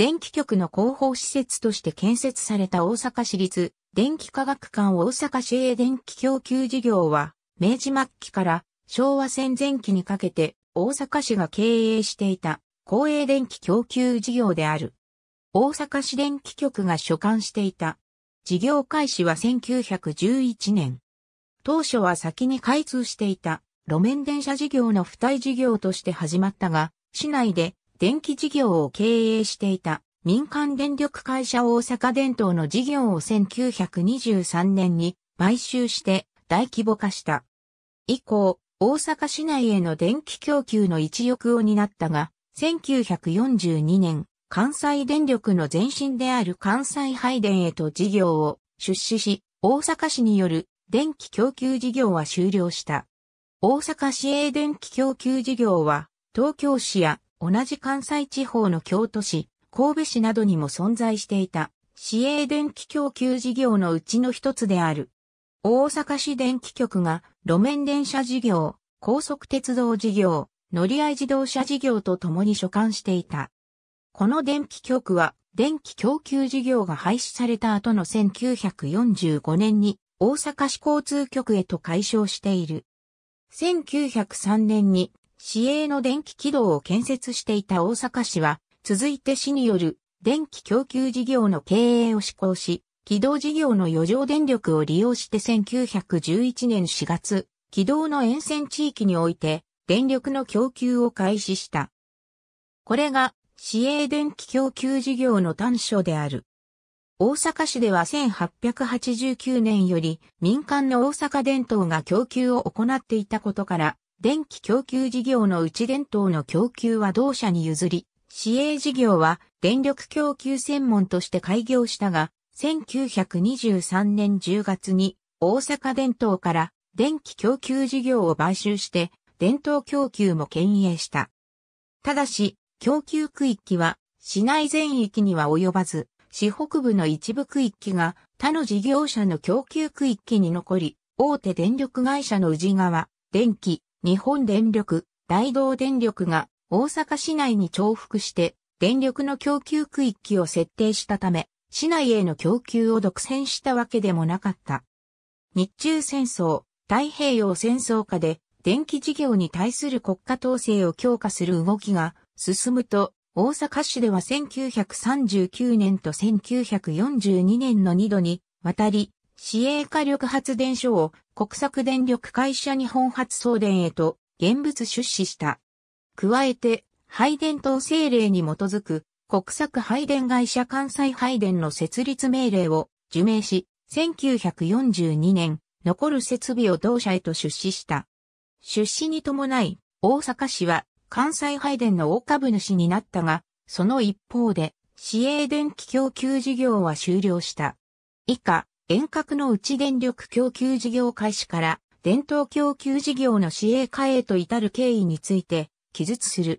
電気局の広報施設として建設された大阪市立電気科学館大阪市営電気供給事業は、明治末期から昭和戦前期にかけて大阪市が経営していた公営電気供給事業である。大阪市電気局が所管していた。事業開始は1911年。当初は先に開通していた路面電車事業の付帯事業として始まったが、市内で電気事業を経営していた民間電力会社大阪電灯の事業を1923年に買収して大規模化した。以降、大阪市内への電気供給の一翼を担ったが、1942年、関西電力の前身である関西配電へと事業を出資し、大阪市による電気供給事業は終了した。大阪市営電気供給事業は、東京市や同じ関西地方の京都市、神戸市などにも存在していた、市営電気供給事業のうちの一つである。大阪市電気局が路面電車事業、高速鉄道事業、乗り合い自動車事業と共に所管していた。この電気局は電気供給事業が廃止された後の1945年に大阪市交通局へと解消している。1903年に市営の電気軌道を建設していた大阪市は、続いて市による電気供給事業の経営を施行し、軌道事業の余剰電力を利用して1911年4月、軌道の沿線地域において電力の供給を開始した。これが市営電気供給事業の短所である。大阪市では1889年より民間の大阪電灯が供給を行っていたことから電気供給事業の内電灯の供給は同社に譲り、市営事業は電力供給専門として開業したが、1923年10月に大阪電灯から電気供給事業を買収して電灯供給も牽営した。ただし、供給区域は市内全域には及ばず、市北部の一部区域が他の事業者の供給区域に残り、大手電力会社の宇治川、電気、日本電力、大同電力が大阪市内に重複して電力の供給区域を設定したため、市内への供給を独占したわけでもなかった。日中戦争、太平洋戦争下で電気事業に対する国家統制を強化する動きが進むと、大阪市では1939年と1942年の2度にわたり市営火力発電所を国策電力会社日本発送電へと現物出資した。加えて、配電等政令に基づく国策配電会社関西配電の設立命令を受命し、1942年、残る設備を同社へと出資した。出資に伴い、大阪市は関西配電の大株主になったが、その一方で、市営電気供給事業は終了した。以下、遠隔の内電力供給事業開始から伝統供給事業の市営化へと至る経緯について記述する。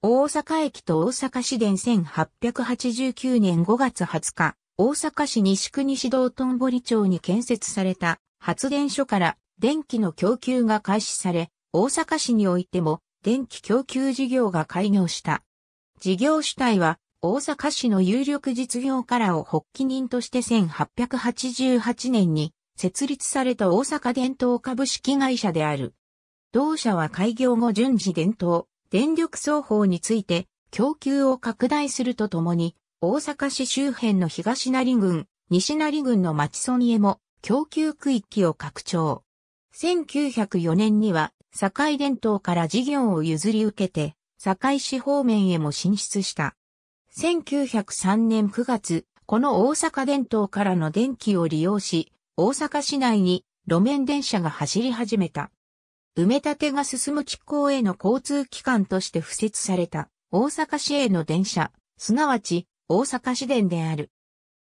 大阪駅と大阪市電1889年5月20日、大阪市西区西道頓堀町に建設された発電所から電気の供給が開始され、大阪市においても電気供給事業が開業した。事業主体は大阪市の有力実業家らを発起人として1888年に設立された大阪伝統株式会社である。同社は開業後順次伝統、電力双方について供給を拡大するとともに、大阪市周辺の東成郡、西成郡の町村へも供給区域を拡張。1904年には、堺伝統から事業を譲り受けて、堺市方面へも進出した。1903年9月、この大阪電灯からの電気を利用し、大阪市内に路面電車が走り始めた。埋め立てが進む地方への交通機関として付設された大阪市への電車、すなわち大阪市電である。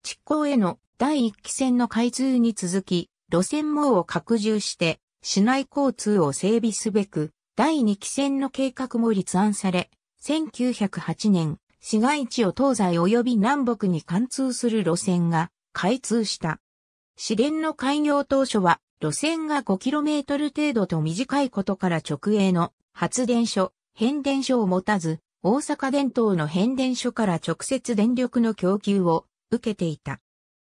地方への第一期線の開通に続き、路線網を拡充して市内交通を整備すべく、第二期線の計画も立案され、1908年市街地を東西及び南北に貫通する路線が開通した。市電の開業当初は路線が 5km 程度と短いことから直営の発電所、変電所を持たず、大阪電灯の変電所から直接電力の供給を受けていた。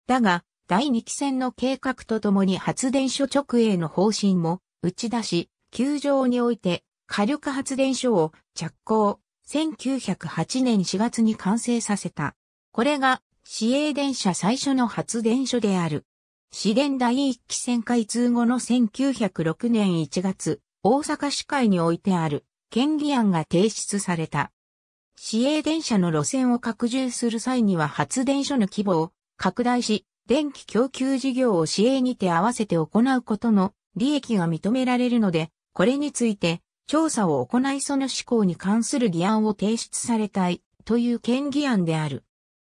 だが、第二期線の計画とともに発電所直営の方針も打ち出し、球場において火力発電所を着工、1908年4月に完成させた。これが、市営電車最初の発電所である。市電第一期線開通後の1906年1月、大阪市会においてある、県議案が提出された。市営電車の路線を拡充する際には発電所の規模を拡大し、電気供給事業を市営にて合わせて行うことの利益が認められるので、これについて調査を行いその施行に関する議案を提出されたいという県議案である。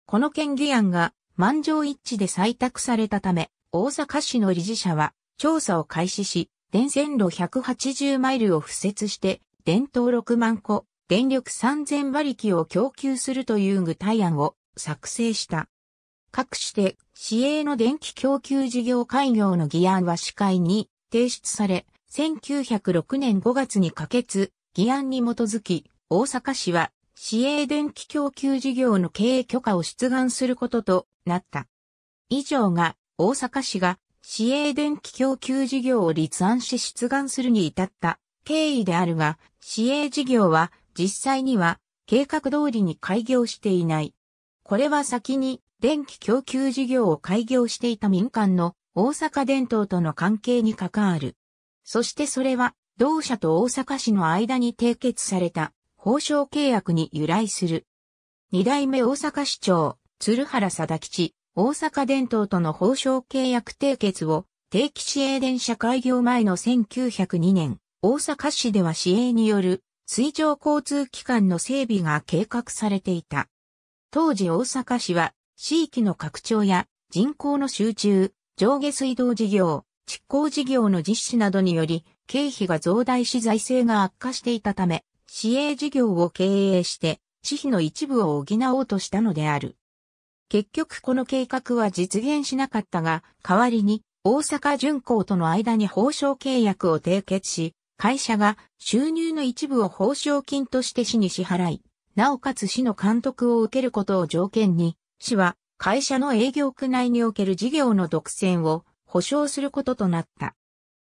この県議案が満場一致で採択されたため、大阪市の理事者は調査を開始し、電線路180マイルを敷設して、電灯6万個、電力3000馬力を供給するという具体案を作成した。各して、市営の電気供給事業開業の議案は市会に提出され、1906年5月に可決、議案に基づき、大阪市は、市営電気供給事業の経営許可を出願することとなった。以上が、大阪市が、市営電気供給事業を立案し出願するに至った経緯であるが、市営事業は実際には計画通りに開業していない。これは先に電気供給事業を開業していた民間の大阪電灯との関係に関わる。そしてそれは、同社と大阪市の間に締結された、報奨契約に由来する。二代目大阪市長、鶴原貞吉、大阪伝統との報奨契約締結を、定期市営電車開業前の1902年、大阪市では市営による水上交通機関の整備が計画されていた。当時大阪市は地域の拡張や人口の集中、上下水道事業、執行事業の実施などにより、経費が増大し財政が悪化していたため、市営事業を経営して、私費の一部を補おうとしたのである。結局この計画は実現しなかったが、代わりに大阪巡航との間に報奨契約を締結し、会社が収入の一部を報奨金として市に支払い、なおかつ市の監督を受けることを条件に、市は会社の営業区内における事業の独占を保障することとなった。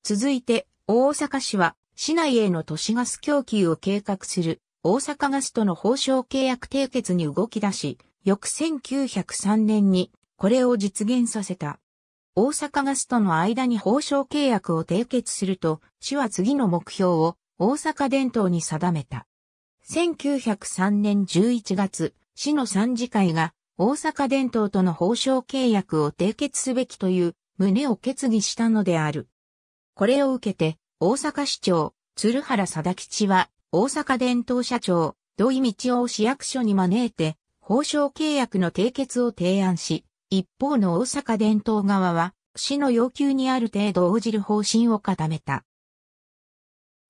続いて、大阪市は、市内への都市ガス供給を計画する、大阪ガスとの報奨契約締結に動き出し、翌1903年に、これを実現させた。大阪ガスとの間に報奨契約を締結すると、市は次の目標を大阪伝統に定めた。1903年11月、市の参事会が大阪伝統との報奨契約を締結すべきという胸を決議したのである。これを受けて、大阪市長、鶴原貞吉は、大阪伝統社長、土井道夫市役所に招いて、報奨契約の締結を提案し、一方の大阪伝統側は、市の要求にある程度応じる方針を固めた。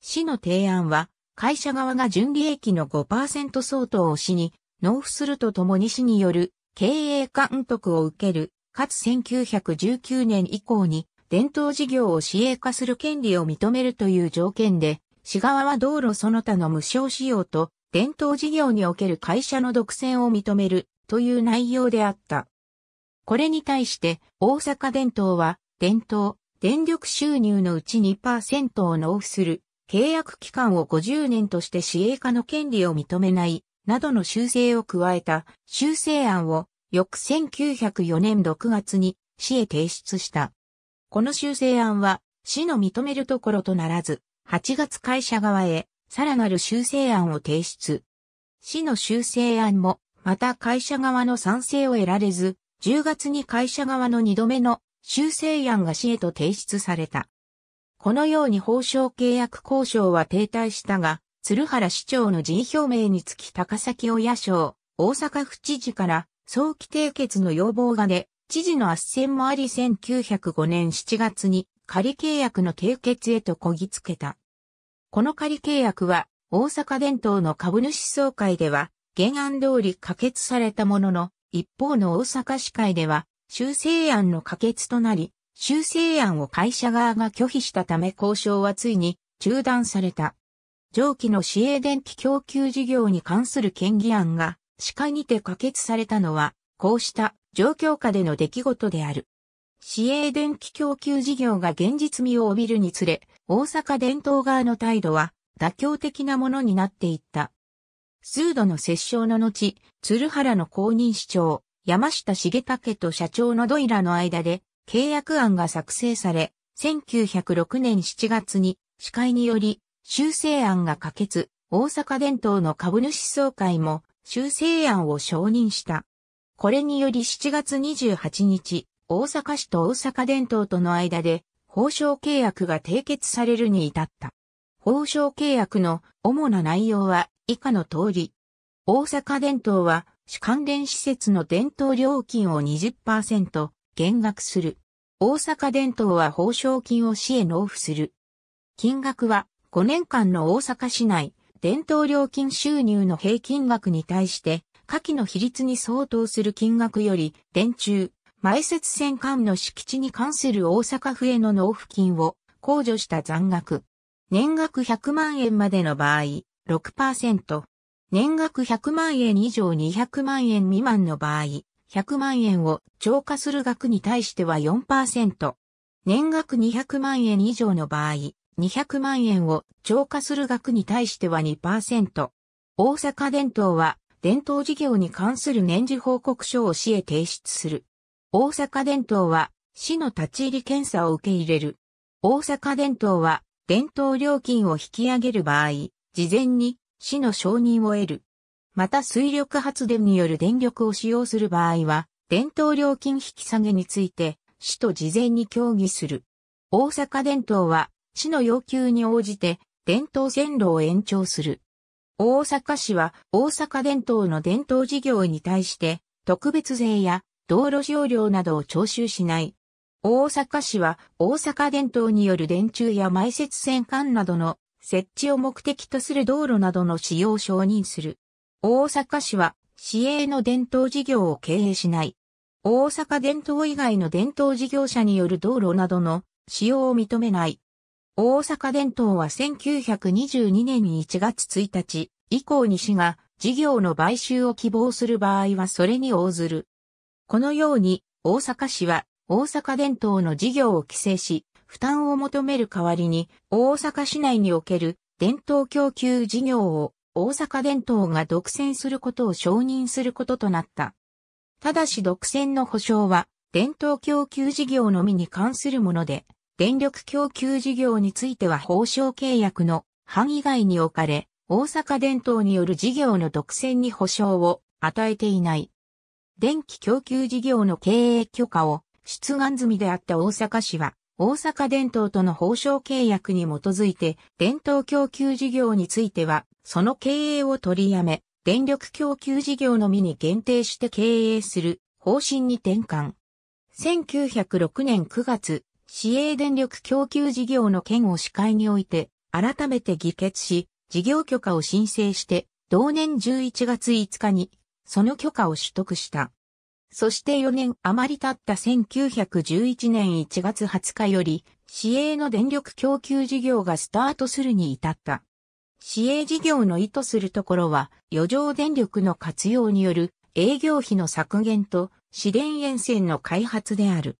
市の提案は、会社側が純利益の5%相当を市に納付するとともに市による経営監督を受けるかつ1919年以降に伝統事業を私営化する権利を認めるという条件で、市側は道路その他の無償使用と伝統事業における会社の独占を認めるという内容であった。これに対して大阪伝統は伝統、電力収入のうち2%を納付する契約期間を50年として私営化の権利を認めないなどの修正を加えた修正案を翌1904年6月に市へ提出した。この修正案は市の認めるところとならず、8月会社側へさらなる修正案を提出。市の修正案もまた会社側の賛成を得られず、10月に会社側の2度目の修正案が市へと提出された。このように報奨契約交渉は停滞したが、鶴原市長の人表明につき高崎親省、大阪府知事から早期締結の要望がで、知事の圧旋もあり1905年7月に仮契約の締結へとこぎつけた。この仮契約は、大阪伝統の株主総会では、原案通り可決されたものの、一方の大阪市会では、修正案の可決となり、修正案を会社側が拒否したため交渉はついに中断された。上記の市営電気供給事業に関する権議案が歯科にて可決されたのは、こうした状況下での出来事である。市営電気供給事業が現実味を帯びるにつれ、大阪伝統側の態度は妥協的なものになっていった。数度の折衝の後、鶴原の公認市長、山下茂武と社長のドイラの間で契約案が作成され、1906年7月に司会により修正案が可決、大阪伝統の株主総会も修正案を承認した。これにより7月28日、大阪市と大阪伝統との間で、報奨契約が締結されるに至った。報奨契約の主な内容は以下の通り。大阪伝統は、主関連施設の伝統料金を20%減額する。大阪伝統は報奨金を市へ納付する。金額は5年間の大阪市内伝統料金収入の平均額に対して、下記の比率に相当する金額より、電柱、埋設線間の敷地に関する大阪府への納付金を控除した残額。年額100万円までの場合、6%。年額100万円以上200万円未満の場合、100万円を超過する額に対しては4%。年額200万円以上の場合、200万円を超過する額に対しては2%。大阪電統は伝統事業に関する年次報告書を市へ提出する。大阪電統は市の立ち入り検査を受け入れる。大阪電統は伝統料金を引き上げる場合、事前に市の承認を得る。また水力発電による電力を使用する場合は、伝統料金引き下げについて、市と事前に協議する。大阪電統は、市の要求に応じて、伝統線路を延長する。大阪市は大阪伝統の伝統事業に対して特別税や道路使用料などを徴収しない。大阪市は大阪伝統による電柱や埋設線管などの設置を目的とする道路などの使用を承認する。大阪市は市営の伝統事業を経営しない。大阪伝統以外の伝統事業者による道路などの使用を認めない。大阪伝統は1922年1月1日以降に市が事業の買収を希望する場合はそれに応ずる。このように大阪市は大阪伝統の事業を規制し、負担を求める代わりに大阪市内における伝統供給事業を大阪伝統が独占することを承認することとなった。ただし独占の保障は伝統供給事業のみに関するもので、電力供給事業については報奨契約の範囲外に置かれ、大阪電灯による事業の独占に保証を与えていない。電気供給事業の経営許可を出願済みであった大阪市は、大阪電灯との報奨契約に基づいて、電灯供給事業については、その経営を取りやめ、電力供給事業のみに限定して経営する方針に転換。1906年9月、市営電力供給事業の県を司会において、改めて議決し、事業許可を申請して、同年11月5日に、その許可を取得した。そして4年余り経った1911年1月20日より、市営の電力供給事業がスタートするに至った。市営事業の意図するところは、余剰電力の活用による営業費の削減と、市電沿線の開発である。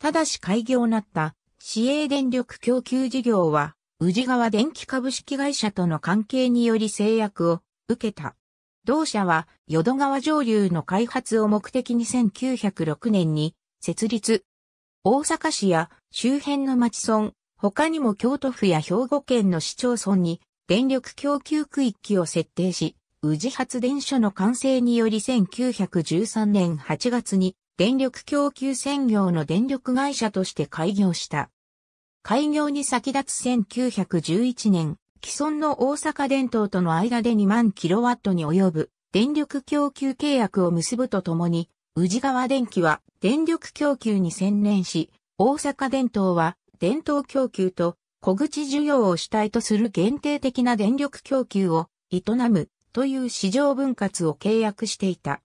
ただし開業なった市営電力供給事業は、宇治川電気株式会社との関係により制約を受けた。同社は、淀川上流の開発を目的に1906年に設立。大阪市や周辺の町村、他にも京都府や兵庫県の市町村に電力供給区域を設定し、宇治発電所の完成により1913年8月に電力供給専業の電力会社として開業した。開業に先立つ1911年、既存の大阪電灯との間で2万キロワットに及ぶ電力供給契約を結ぶとともに、宇治川電機は電力供給に専念し、大阪電灯は電灯供給と小口需要を主体とする限定的な電力供給を営むという市場分割を契約していた。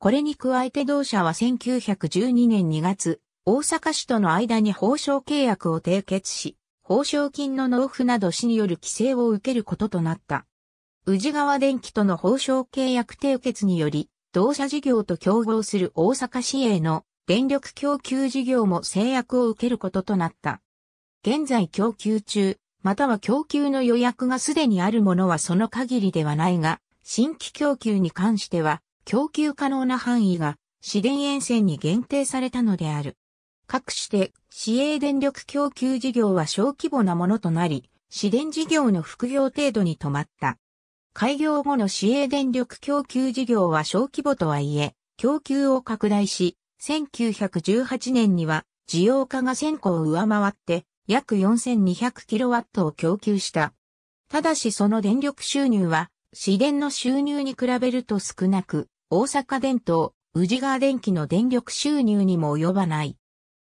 これに加えて同社は1912年2月、大阪市との間に報奨契約を締結し、報奨金の納付など市による規制を受けることとなった。宇治川電機との報奨契約締結により、同社事業と競合する大阪市営の電力供給事業も制約を受けることとなった。現在供給中、または供給の予約がすでにあるものはその限りではないが、新規供給に関しては、供給可能な範囲が市電沿線に限定されたのである。各しで市営電力供給事業は小規模なものとなり、市電事業の副業程度に止まった。開業後の市営電力供給事業は小規模とはいえ、供給を拡大し、1918年には需要化が1000個を上回って、約 4200kW を供給した。ただしその電力収入は、市電の収入に比べると少なく、大阪電灯、宇治川電機の電力収入にも及ばない。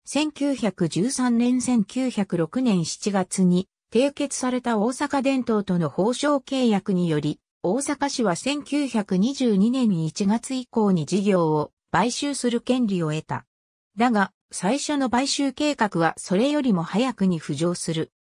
1913年1906年7月に締結された大阪電灯との報奨契約により、大阪市は1922年1月以降に事業を買収する権利を得た。だが、最初の買収計画はそれよりも早くに浮上する。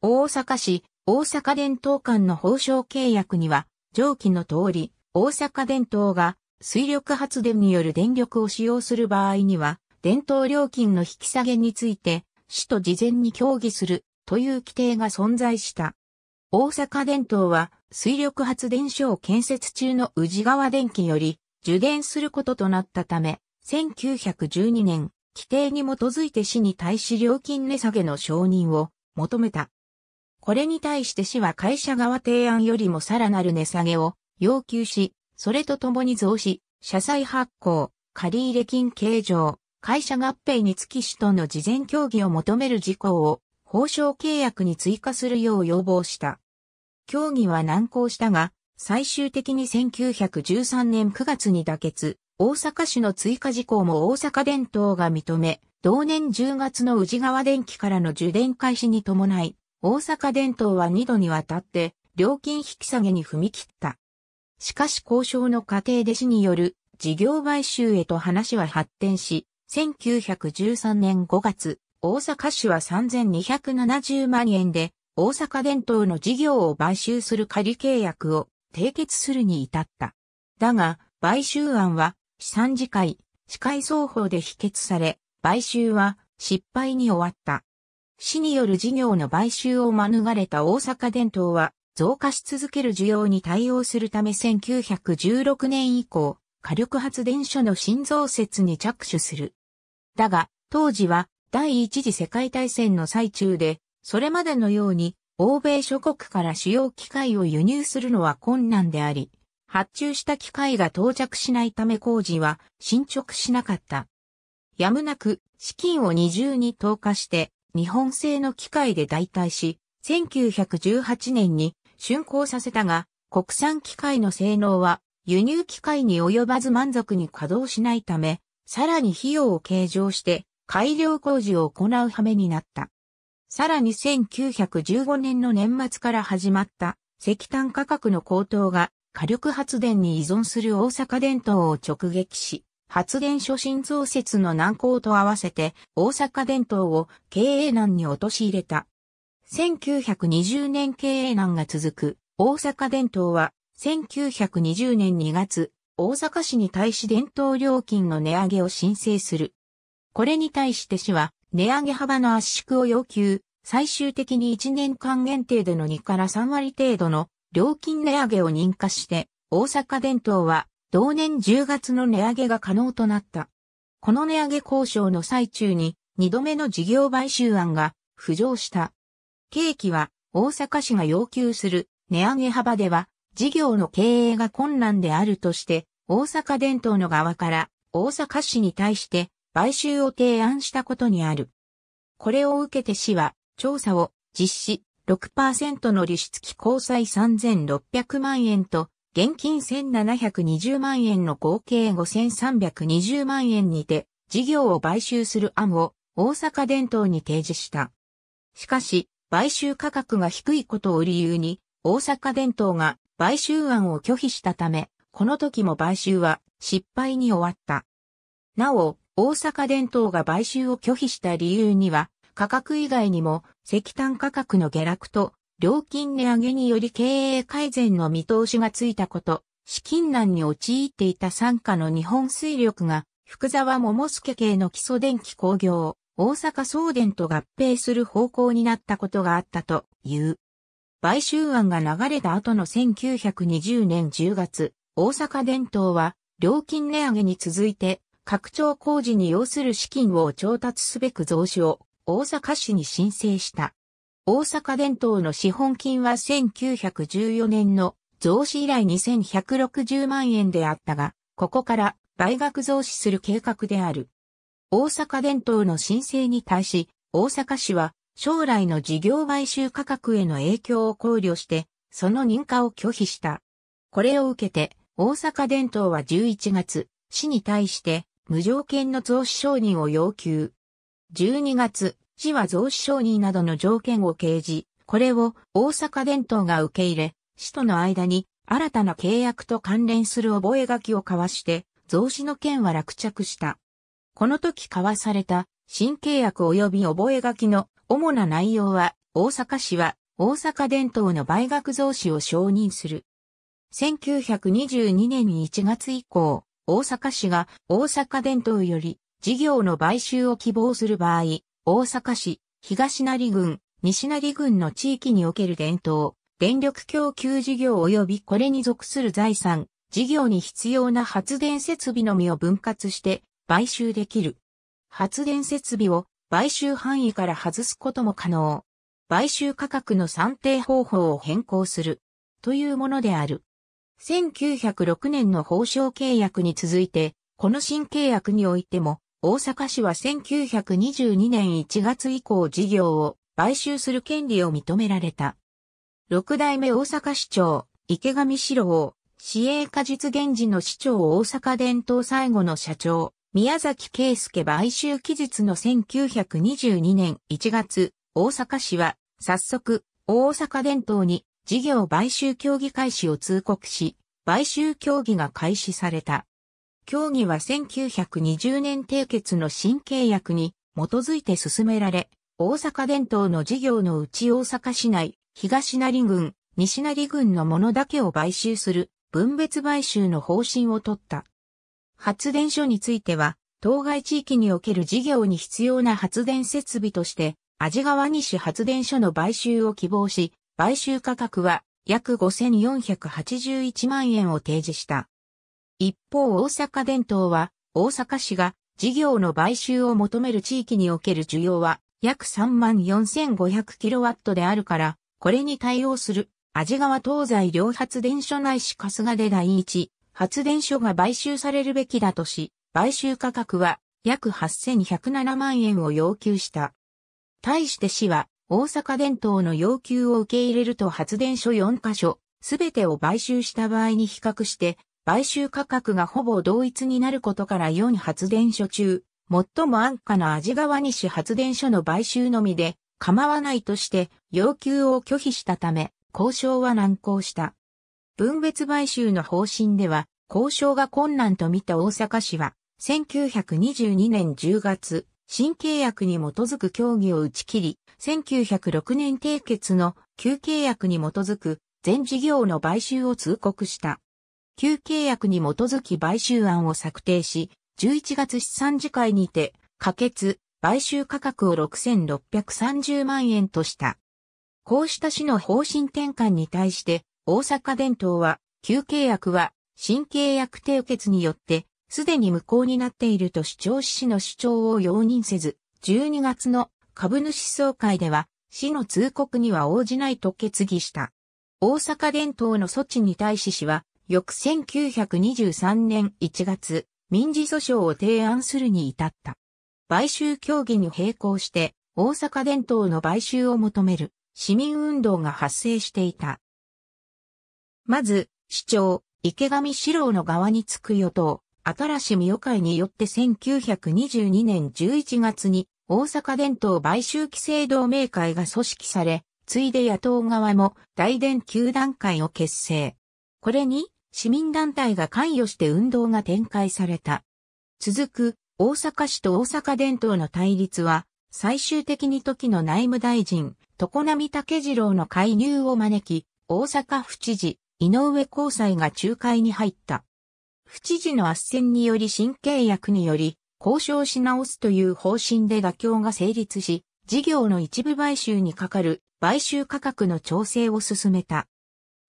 大阪市、大阪電灯間の報奨契約には、上記の通り、大阪電灯が水力発電による電力を使用する場合には、電灯料金の引き下げについて、市と事前に協議するという規定が存在した。大阪電灯は水力発電所を建設中の宇治川電気より受電することとなったため、1912年、規定に基づいて市に対し料金値下げの承認を求めた。これに対して市は会社側提案よりもさらなる値下げを要求し、それと共に増資、社債発行、借入金計上、会社合併につき市との事前協議を求める事項を、報奨契約に追加するよう要望した。協議は難航したが、最終的に1913年9月に妥結、大阪市の追加事項も大阪電灯が認め、同年10月の宇治川電機からの受電開始に伴い、大阪電灯は2度にわたって料金引き下げに踏み切った。しかし交渉の過程で市による事業買収へと話は発展し、1913年5月、大阪市は3270万円で、大阪伝統の事業を買収する仮契約を締結するに至った。だが、買収案は、資産次会、司会双方で否決され、買収は失敗に終わった。市による事業の買収を免れた大阪伝統は、増加し続ける需要に対応するため1916年以降、火力発電所の新増設に着手する。だが、当時は第一次世界大戦の最中で、それまでのように欧米諸国から主要機械を輸入するのは困難であり、発注した機械が到着しないため工事は進捗しなかった。やむなく資金を二重に投下して日本製の機械で代替し、1918年に竣工させたが、国産機械の性能は輸入機械に及ばず満足に稼働しないため、さらに費用を計上して改良工事を行う羽目になった。さらに1915年の年末から始まった石炭価格の高騰が火力発電に依存する大阪電灯を直撃し、発電所新増設の難航と合わせて大阪電灯を経営難に陥れた。1920年経営難が続く大阪電灯は1920年2月、大阪市に対し電灯料金の値上げを申請する。これに対して市は値上げ幅の圧縮を要求、最終的に1年間限定での2から3割程度の料金値上げを認可して、大阪電灯は同年10月の値上げが可能となった。この値上げ交渉の最中に2度目の事業買収案が浮上した。景気は大阪市が要求する値上げ幅では事業の経営が困難であるとして大阪伝統の側から大阪市に対して買収を提案したことにある。これを受けて市は調査を実施6%の利出期交際3600万円と現金1720万円の合計5320万円にて事業を買収する案を大阪伝統に提示した。しかし、買収価格が低いことを理由に、大阪電灯が買収案を拒否したため、この時も買収は失敗に終わった。なお、大阪電灯が買収を拒否した理由には、価格以外にも石炭価格の下落と料金値上げにより経営改善の見通しがついたこと、資金難に陥っていた傘下の日本水力が、福沢桃介系の基礎電気工業、大阪総電と合併する方向になったことがあったという。買収案が流れた後の1920年10月、大阪電灯は料金値上げに続いて拡張工事に要する資金を調達すべく増資を大阪市に申請した。大阪電灯の資本金は1914年の増資以来2160万円であったが、ここから倍額増資する計画である。大阪伝統の申請に対し、大阪市は将来の事業買収価格への影響を考慮して、その認可を拒否した。これを受けて、大阪伝統は11月、市に対して無条件の増資承認を要求。12月、市は増資承認などの条件を掲示、これを大阪伝統が受け入れ、市との間に新たな契約と関連する覚書を交わして、増資の件は落着した。この時交わされた新契約及び覚書の主な内容は、大阪市は大阪伝統の売学増資を承認する。1922年1月以降、大阪市が大阪伝統より事業の買収を希望する場合、大阪市、東成郡、西成郡の地域における伝統、電力供給事業及びこれに属する財産、事業に必要な発電設備のみを分割して買収できる。発電設備を買収範囲から外すことも可能。買収価格の算定方法を変更する。というものである。1906年の報奨契約に続いて、この新契約においても、大阪市は1922年1月以降事業を買収する権利を認められた。六代目大阪市長、池上志郎、市営化実現時の市長大阪伝統最後の社長、宮崎圭介買収期日の1922年1月、大阪市は、早速、大阪伝統に事業買収協議開始を通告し、買収協議が開始された。協議は1920年締結の新契約に基づいて進められ、大阪伝統の事業のうち大阪市内、東成郡、西成郡のものだけを買収する分別買収の方針を取った。発電所については、当該地域における事業に必要な発電設備として、安治川西発電所の買収を希望し、買収価格は約5481万円を提示した。一方大阪電灯は、大阪市が事業の買収を求める地域における需要は約3万 4500kW であるから、これに対応する安治川東西両発電所内市春日で第一発電所が買収されるべきだとし、買収価格は約8107万円を要求した。対して市は大阪電灯の要求を受け入れると発電所4カ所、すべてを買収した場合に比較して、買収価格がほぼ同一になることから4発電所中、最も安価な味川西発電所の買収のみで構わないとして要求を拒否したため、交渉は難航した。分別買収の方針では、交渉が困難と見た大阪市は、1922年10月、新契約に基づく協議を打ち切り、1906年締結の旧契約に基づく全事業の買収を通告した。旧契約に基づき買収案を策定し、11月資産次会にて、可決、買収価格を6630万円とした。こうした市の方針転換に対して、大阪伝統は、旧契約は、新契約締結によって、すでに無効になっていると主張し市の主張を容認せず、12月の株主総会では、市の通告には応じないと決議した。大阪伝統の措置に対し市は、翌1923年1月、民事訴訟を提案するに至った。買収協議に並行して、大阪伝統の買収を求める市民運動が発生していた。まず、市長、池上四郎の側につく与党、新しみよ会によって1922年11月に大阪伝統買収規制同盟会が組織され、ついで野党側も大伝球団会を結成。これに市民団体が関与して運動が展開された。続く大阪市と大阪伝統の対立は最終的に時の内務大臣、常並武次郎の介入を招き、大阪府知事、井上交際が仲介に入った。府知事の圧戦により新契約により、交渉し直すという方針で妥協が成立し、事業の一部買収にかかる買収価格の調整を進めた。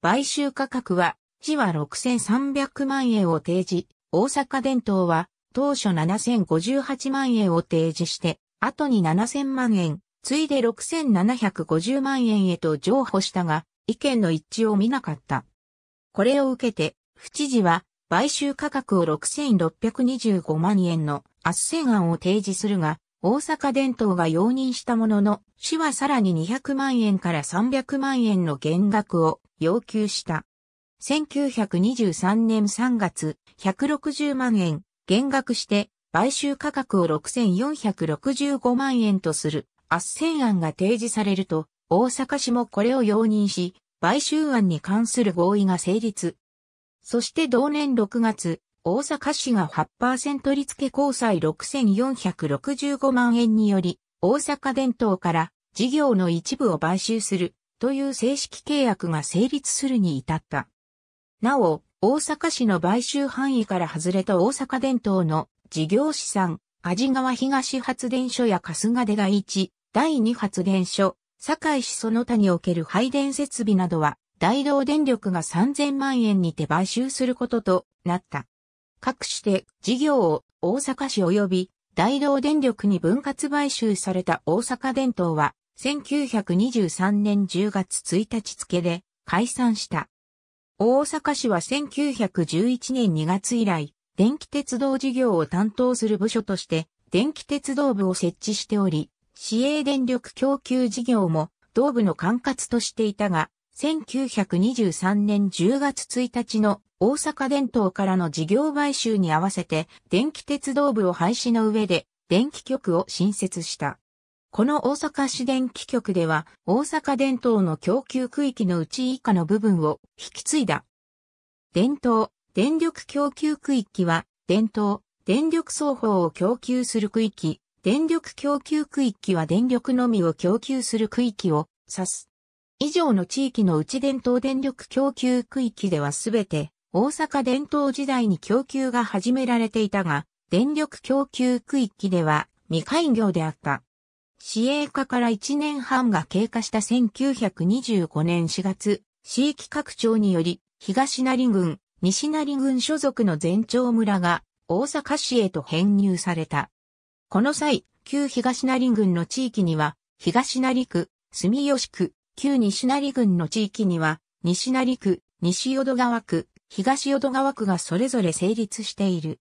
買収価格は、市は6300万円を提示、大阪伝統は当初7058万円を提示して、後に7000万円、ついで6750万円へと譲歩したが、意見の一致を見なかった。これを受けて、府知事は、買収価格を6625万円の圧戦案を提示するが、大阪伝統が容認したものの、市はさらに200万円から300万円の減額を要求した。1923年3月、160万円、減額して、買収価格を6465万円とする、圧旋案が提示されると、大阪市もこれを容認し、買収案に関する合意が成立。そして同年6月、大阪市が8%利付交際6465万円により、大阪電灯から事業の一部を買収するという正式契約が成立するに至った。なお、大阪市の買収範囲から外れた大阪電灯の事業資産、味川東発電所や春日出が1、第2発電所、堺市その他における配電設備などは、大道電力が3000万円にて買収することとなった。各種で事業を大阪市及び大道電力に分割買収された大阪電灯は、1923年10月1日付で解散した。大阪市は1911年2月以来、電気鉄道事業を担当する部署として、電気鉄道部を設置しており、市営電力供給事業も同部の管轄としていたが、1923年10月1日の大阪電灯からの事業買収に合わせて電気鉄道部を廃止の上で電気局を新設した。この大阪市電気局では大阪電灯の供給区域のうち以下の部分を引き継いだ。電灯、電力供給区域は電灯、電力双方を供給する区域、電力供給区域は電力のみを供給する区域を指す。以上の地域の内伝統電力供給区域ではすべて大阪伝統時代に供給が始められていたが、電力供給区域では未開業であった。市営化から1年半が経過した1925年4月、市域拡張により、東成郡、西成郡所属の全町村が大阪市へと編入された。この際、旧東成郡の地域には、東成区、住吉区、旧西成郡の地域には、西成区、西淀川区、東淀川区がそれぞれ成立している。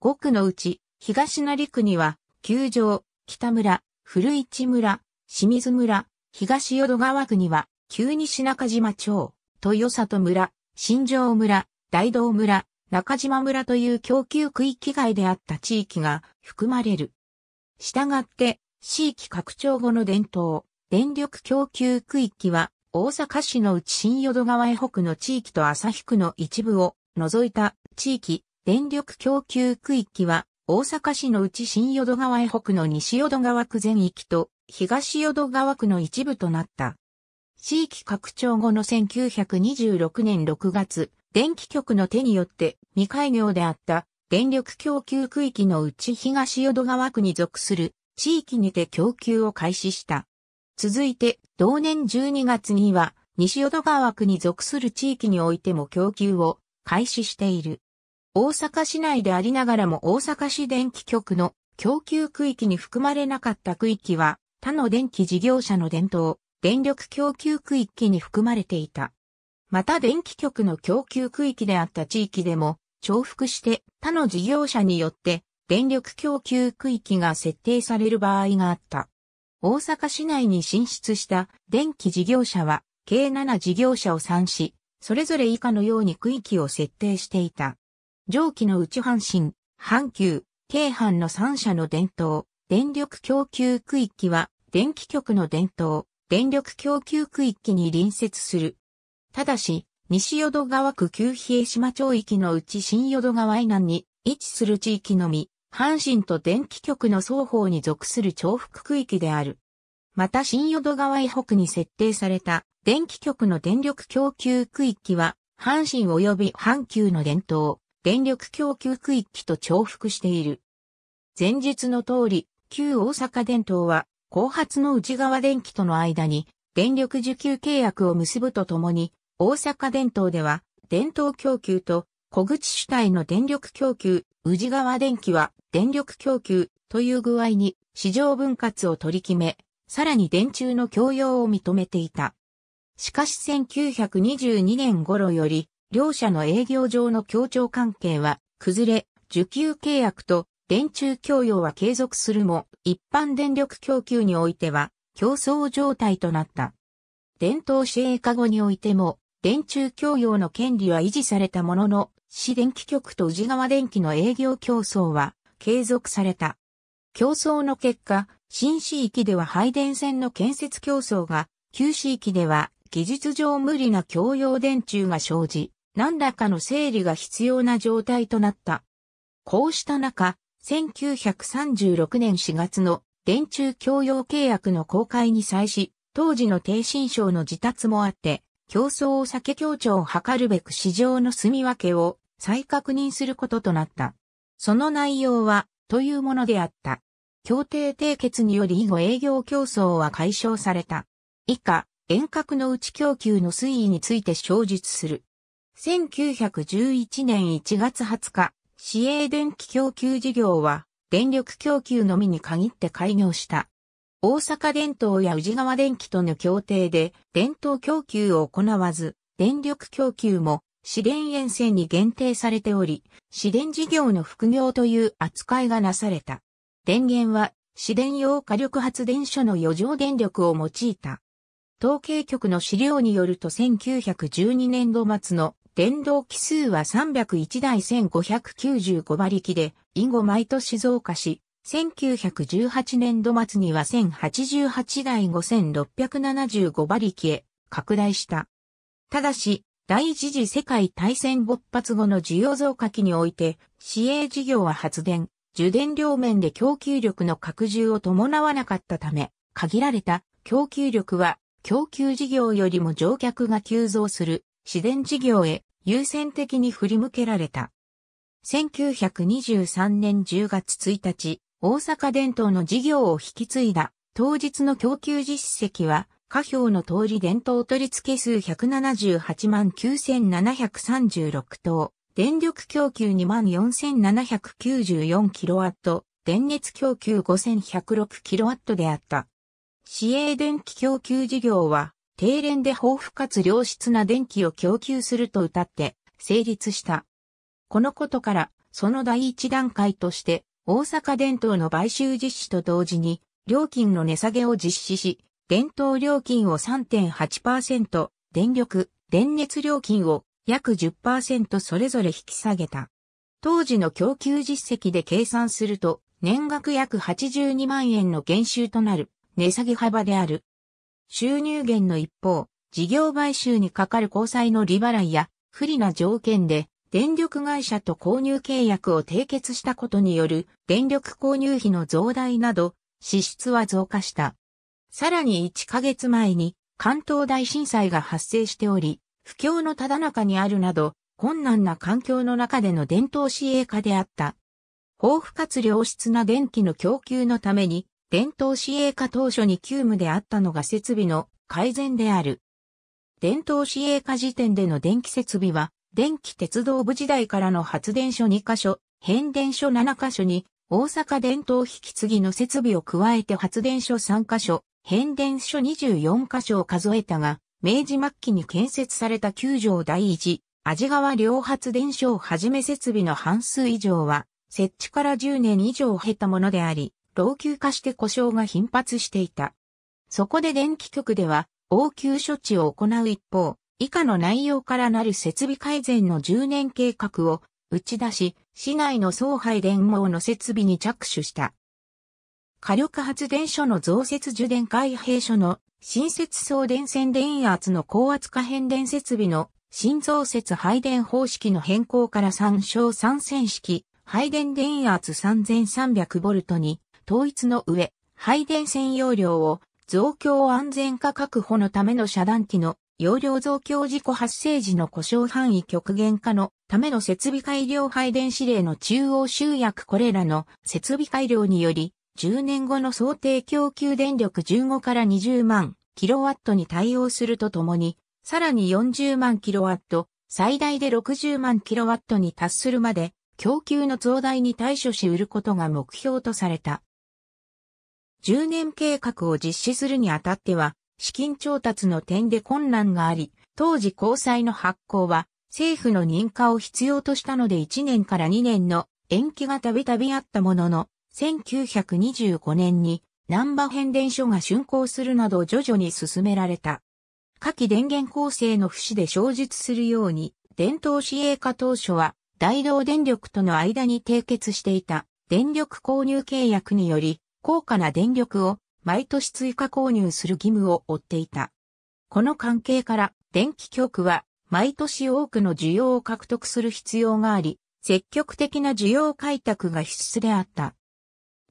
5区のうち、東成区には、球場、北村、古市村、清水村、東淀川区には、旧西中島町、豊里村、新城村、大道村、中島村という供給区域外であった地域が含まれる。したがって、地域拡張後の伝統、電力供給区域は、大阪市の内新淀川江北の地域と旭区の一部を除いた地域、電力供給区域は、大阪市の内新淀川江北の西淀川区全域と東淀川区の一部となった。地域拡張後の1926年6月、電気局の手によって未開業であった電力供給区域のうち東淀川区に属する地域にて供給を開始した。続いて同年12月には西淀川区に属する地域においても供給を開始している。大阪市内でありながらも大阪市電気局の供給区域に含まれなかった区域は他の電気事業者の伝統、電力供給区域に含まれていた。また電気局の供給区域であった地域でも、重複して他の事業者によって電力供給区域が設定される場合があった。大阪市内に進出した電気事業者は計7事業者を参し、それぞれ以下のように区域を設定していた。上記のうち阪神、阪急、京阪の3社の伝統、電力供給区域は電気局の伝統、電力供給区域に隣接するただし、西淀川区旧比江島町域のうち新淀川以南に位置する地域のみ、阪神と電気局の双方に属する重複区域である。また新淀川以北に設定された電気局の電力供給区域は、阪神及び阪急の伝統、電力供給区域と重複している。前述の通り、旧大阪電灯は、後発の内側電気との間に、電力需給契約を結ぶとともに、大阪電灯では、電灯供給と小口主体の電力供給、宇治川電気は電力供給という具合に市場分割を取り決め、さらに電柱の供用を認めていた。しかし1922年頃より、両社の営業上の協調関係は崩れ、受給契約と電柱供用は継続するも、一般電力供給においては競争状態となった。電灯支援化後においても、電柱供用の権利は維持されたものの、市電気局と宇治川電機の営業競争は継続された。競争の結果、新市域では配電線の建設競争が、旧市域では技術上無理な共用電柱が生じ、何らかの整理が必要な状態となった。こうした中、1936年4月の電柱共用契約の公開に際し、当時の低新省の自達もあって、競争を避け協調を図るべく市場の住み分けを再確認することとなった。その内容は、というものであった。協定締結により以後営業競争は解消された。以下、遠隔の内供給の推移について詳述する。1911年1月20日、市営電気供給事業は、電力供給のみに限って開業した。大阪電灯や宇治川電機との協定で電灯供給を行わず、電力供給も市電沿線に限定されており、市電事業の副業という扱いがなされた。電源は市電用火力発電所の余剰電力を用いた。統計局の資料によると1912年度末の電動機数は301台1595馬力で、以後毎年増加し、1918年度末には1088台5675馬力へ拡大した。ただし、第一次世界大戦勃発後の需要増加期において、市営事業は発電、受電両面で供給力の拡充を伴わなかったため、限られた供給力は供給事業よりも乗客が急増する市電事業へ優先的に振り向けられた。1923年10月1日、大阪伝統の事業を引き継いだ当日の供給実績は、下表の通り伝統取付数178万9736等、電力供給2万4794キロワット、電熱供給5106キロワットであった。市営電気供給事業は、低廉で豊富かつ良質な電気を供給すると謳って成立した。このことから、その第一段階として、大阪伝統の買収実施と同時に、料金の値下げを実施し、伝統料金を3.8%、電力、電熱料金を約10%それぞれ引き下げた。当時の供給実績で計算すると、年額約82万円の減収となる、値下げ幅である。収入減の一方、事業買収にかかる交際の利払いや、不利な条件で、電力会社と購入契約を締結したことによる電力購入費の増大など支出は増加した。さらに1ヶ月前に関東大震災が発生しており、不況のただ中にあるなど困難な環境の中での伝統市営化であった。豊富かつ良質な電気の供給のために伝統市営化当初に急務であったのが設備の改善である。伝統市営化時点での電気設備は電気鉄道部時代からの発電所2カ所、変電所7カ所に、大阪電灯引き継ぎの設備を加えて発電所3カ所、変電所24カ所を数えたが、明治末期に建設された9条第1、治川両発電所をはじめ設備の半数以上は、設置から10年以上経たものであり、老朽化して故障が頻発していた。そこで電気局では、応急処置を行う一方、以下の内容からなる設備改善の10年計画を打ち出し、市内の総配電網の設備に着手した。火力発電所の増設受電開閉所の新設送電線電圧の高圧化変電設備の新増設配電方式の変更から参照参戦式配電電圧 3300V に統一の上配電専用量を増強安全化確保のための遮断機の容量増強事故発生時の故障範囲極限化のための設備改良配電指令の中央集約これらの設備改良により、10年後の想定供給電力15から20万キロワットに対応するとともに、さらに40万キロワット、最大で60万キロワットに達するまで、供給の増大に対処し得ることが目標とされた。10年計画を実施するにあたっては、資金調達の点で困難があり、当時交際の発行は政府の認可を必要としたので1年から2年の延期がたびたびあったものの、1925年に南波変電所が竣工するなど徐々に進められた。下記電源構成の不死で小述するように、伝統市営化当初は大同電力との間に締結していた電力購入契約により、高価な電力を毎年追加購入する義務を負っていた。この関係から電気局は毎年多くの需要を獲得する必要があり、積極的な需要開拓が必須であった。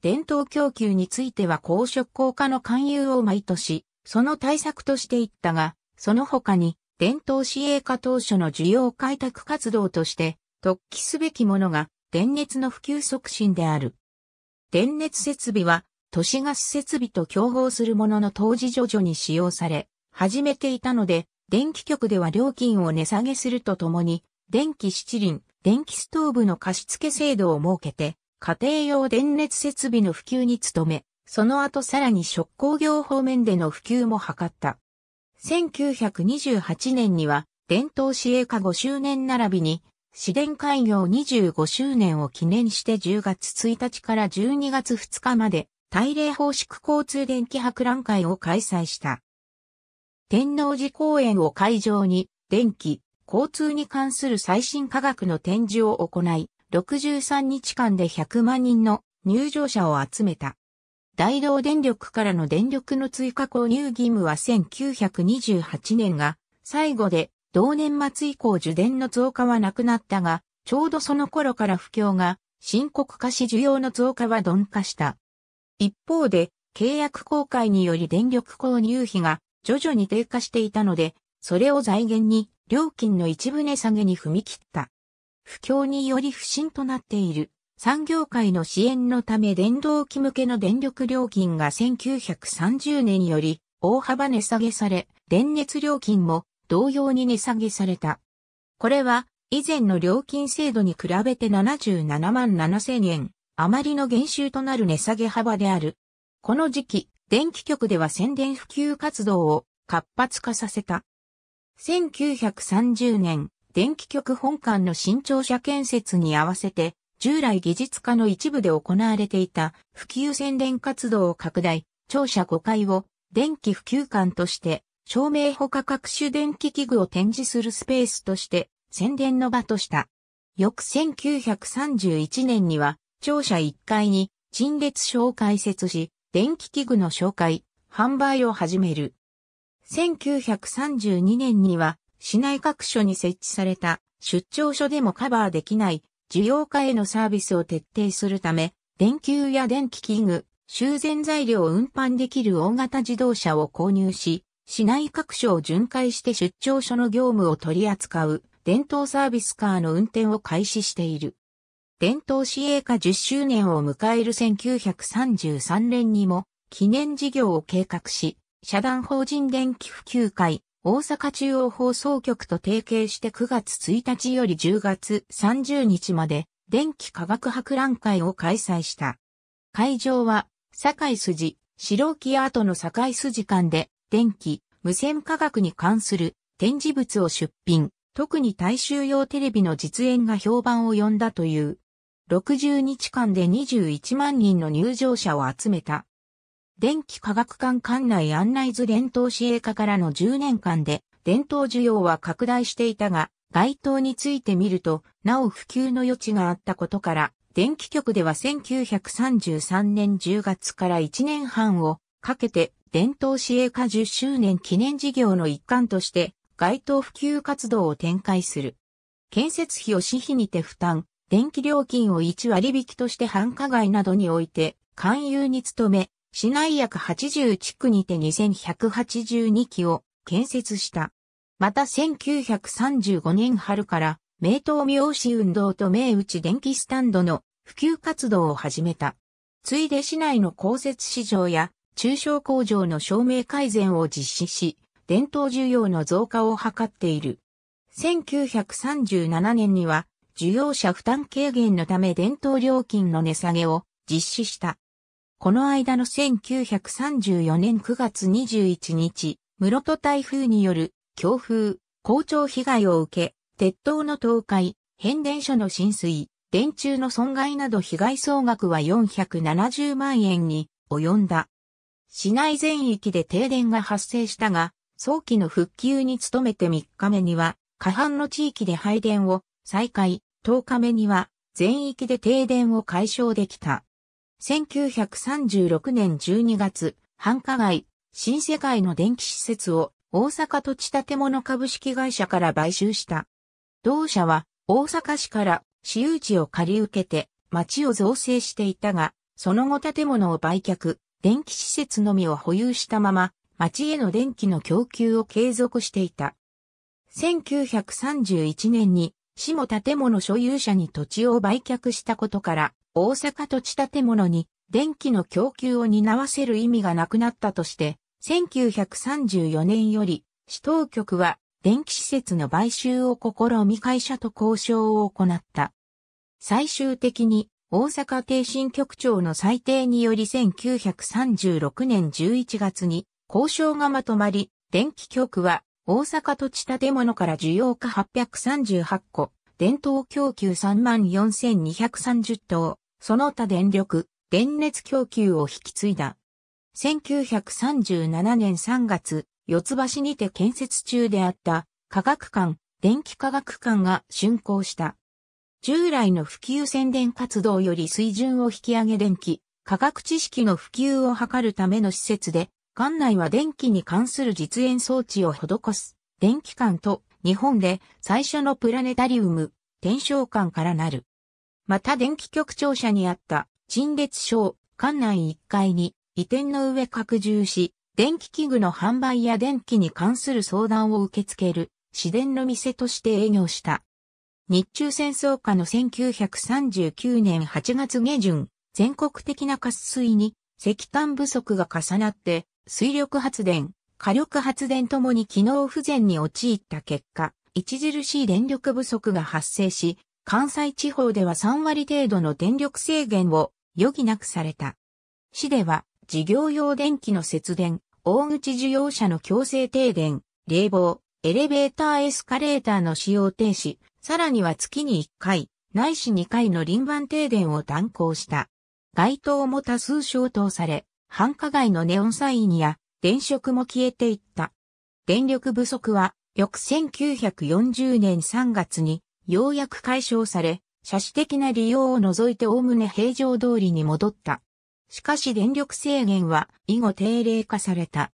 伝統供給については公職効果の勧誘を毎年、その対策としていったが、その他に伝統市営化当初の需要開拓活動として、突起すべきものが電熱の普及促進である。電熱設備は都市ガス設備と競合するものの当時徐々に使用され、始めていたので、電気局では料金を値下げするとともに、電気七輪、電気ストーブの貸付制度を設けて、家庭用電熱設備の普及に努め、その後さらに食工業方面での普及も図った。1928年には、伝統市営化5周年並びに、市電開業25周年を記念して10月1日から12月2日まで、大霊方式交通電気博覧会を開催した。天王寺公園を会場に、電気、交通に関する最新科学の展示を行い、63日間で100万人の入場者を集めた。大道電力からの電力の追加購入義務は1928年が最後で同年末以降受電の増加はなくなったが、ちょうどその頃から不況が深刻化し需要の増加は鈍化した。一方で、契約公開により電力購入費が徐々に低下していたので、それを財源に料金の一部値下げに踏み切った。不況により不振となっている産業界の支援のため電動機向けの電力料金が1930年より大幅値下げされ、電熱料金も同様に値下げされた。これは以前の料金制度に比べて77万7000円あまりの減収となる値下げ幅である。この時期、電気局では宣伝普及活動を活発化させた。1930年、電気局本館の新庁舎建設に合わせて、従来技術化の一部で行われていた普及宣伝活動を拡大、庁舎5階を電気普及館として、照明ほか各種電気器具を展示するスペースとして、宣伝の場とした。翌1931年には、庁舎1階に陳列所を開設し、電気器具の紹介、販売を始める。1932年には市内各所に設置された出張所でもカバーできない需要家へのサービスを徹底するため、電球や電気器具、修繕材料を運搬できる大型自動車を購入し、市内各所を巡回して出張所の業務を取り扱う伝統サービスカーの運転を開始している。伝統市営化10周年を迎える1933年にも記念事業を計画し、社団法人電気普及会、大阪中央放送局と提携して9月1日より10月30日まで電気科学博覧会を開催した。会場は、堺筋、白木アートの堺筋間で、電気、無線科学に関する展示物を出品、特に大衆用テレビの実演が評判を呼んだという。60日間で21万人の入場者を集めた。電気科学館館内案内図伝統市営化からの10年間で、伝統需要は拡大していたが、街灯について見ると、なお普及の余地があったことから、電気局では1933年10月から1年半をかけて、伝統市営化10周年記念事業の一環として、街頭普及活動を展開する。建設費を私費にて負担、電気料金を1割引きとして繁華街などにおいて、勧誘に努め、市内約80地区にて2182基を建設した。また1935年春から、名東明市運動と名打電気スタンドの普及活動を始めた。ついで市内の公設市場や中小工場の照明改善を実施し、伝統需要の増加を図っている。1937年には需要者負担軽減のため伝統料金の値下げを実施した。この間の1934年9月21日、室戸台風による強風、校長被害を受け、鉄塔の倒壊、変電所の浸水、電柱の損害など被害総額は470万円に及んだ。市内全域で停電が発生したが、早期の復旧に努めて3日目には、下半の地域で配電を再開、10日目には全域で停電を解消できた。1936年12月、繁華街、新世界の電気施設を大阪土地建物株式会社から買収した。同社は大阪市から私有地を借り受けて町を造成していたが、その後建物を売却、電気施設のみを保有したまま、町への電気の供給を継続していた。1931年に市も建物所有者に土地を売却したことから、大阪土地建物に電気の供給を担わせる意味がなくなったとして、1934年より、市当局は電気施設の買収を試み会社と交渉を行った。最終的に大阪帝新局長の裁定により1936年11月に交渉がまとまり、電気局は大阪土地建物から需要価838個、電灯供給34,230棟、その他電力、電熱供給を引き継いだ。1937年3月、四つ橋にて建設中であった科学館、電気科学館が竣工した。従来の普及宣伝活動より水準を引き上げ電気、科学知識の普及を図るための施設で、館内は電気に関する実演装置を施す、電気館と日本で最初のプラネタリウム、天正館からなる。また電気局庁舎にあった陳列省、館内1階に移転の上拡充し、電気器具の販売や電気に関する相談を受け付ける、市電の店として営業した。日中戦争下の1939年8月下旬、全国的な渇水に石炭不足が重なって水力発電、火力発電ともに機能不全に陥った結果、著しい電力不足が発生し、関西地方では3割程度の電力制限を余儀なくされた。市では事業用電気の節電、大口需要者の強制停電、冷房、エレベーターエスカレーターの使用停止、さらには月に1回、ないし2回の輪番停電を断行した。街灯も多数消灯され、繁華街のネオンサインや電飾も消えていった。電力不足は翌1940年3月にようやく解消され、車種的な利用を除いておおむね平常通りに戻った。しかし電力制限は以後定例化された。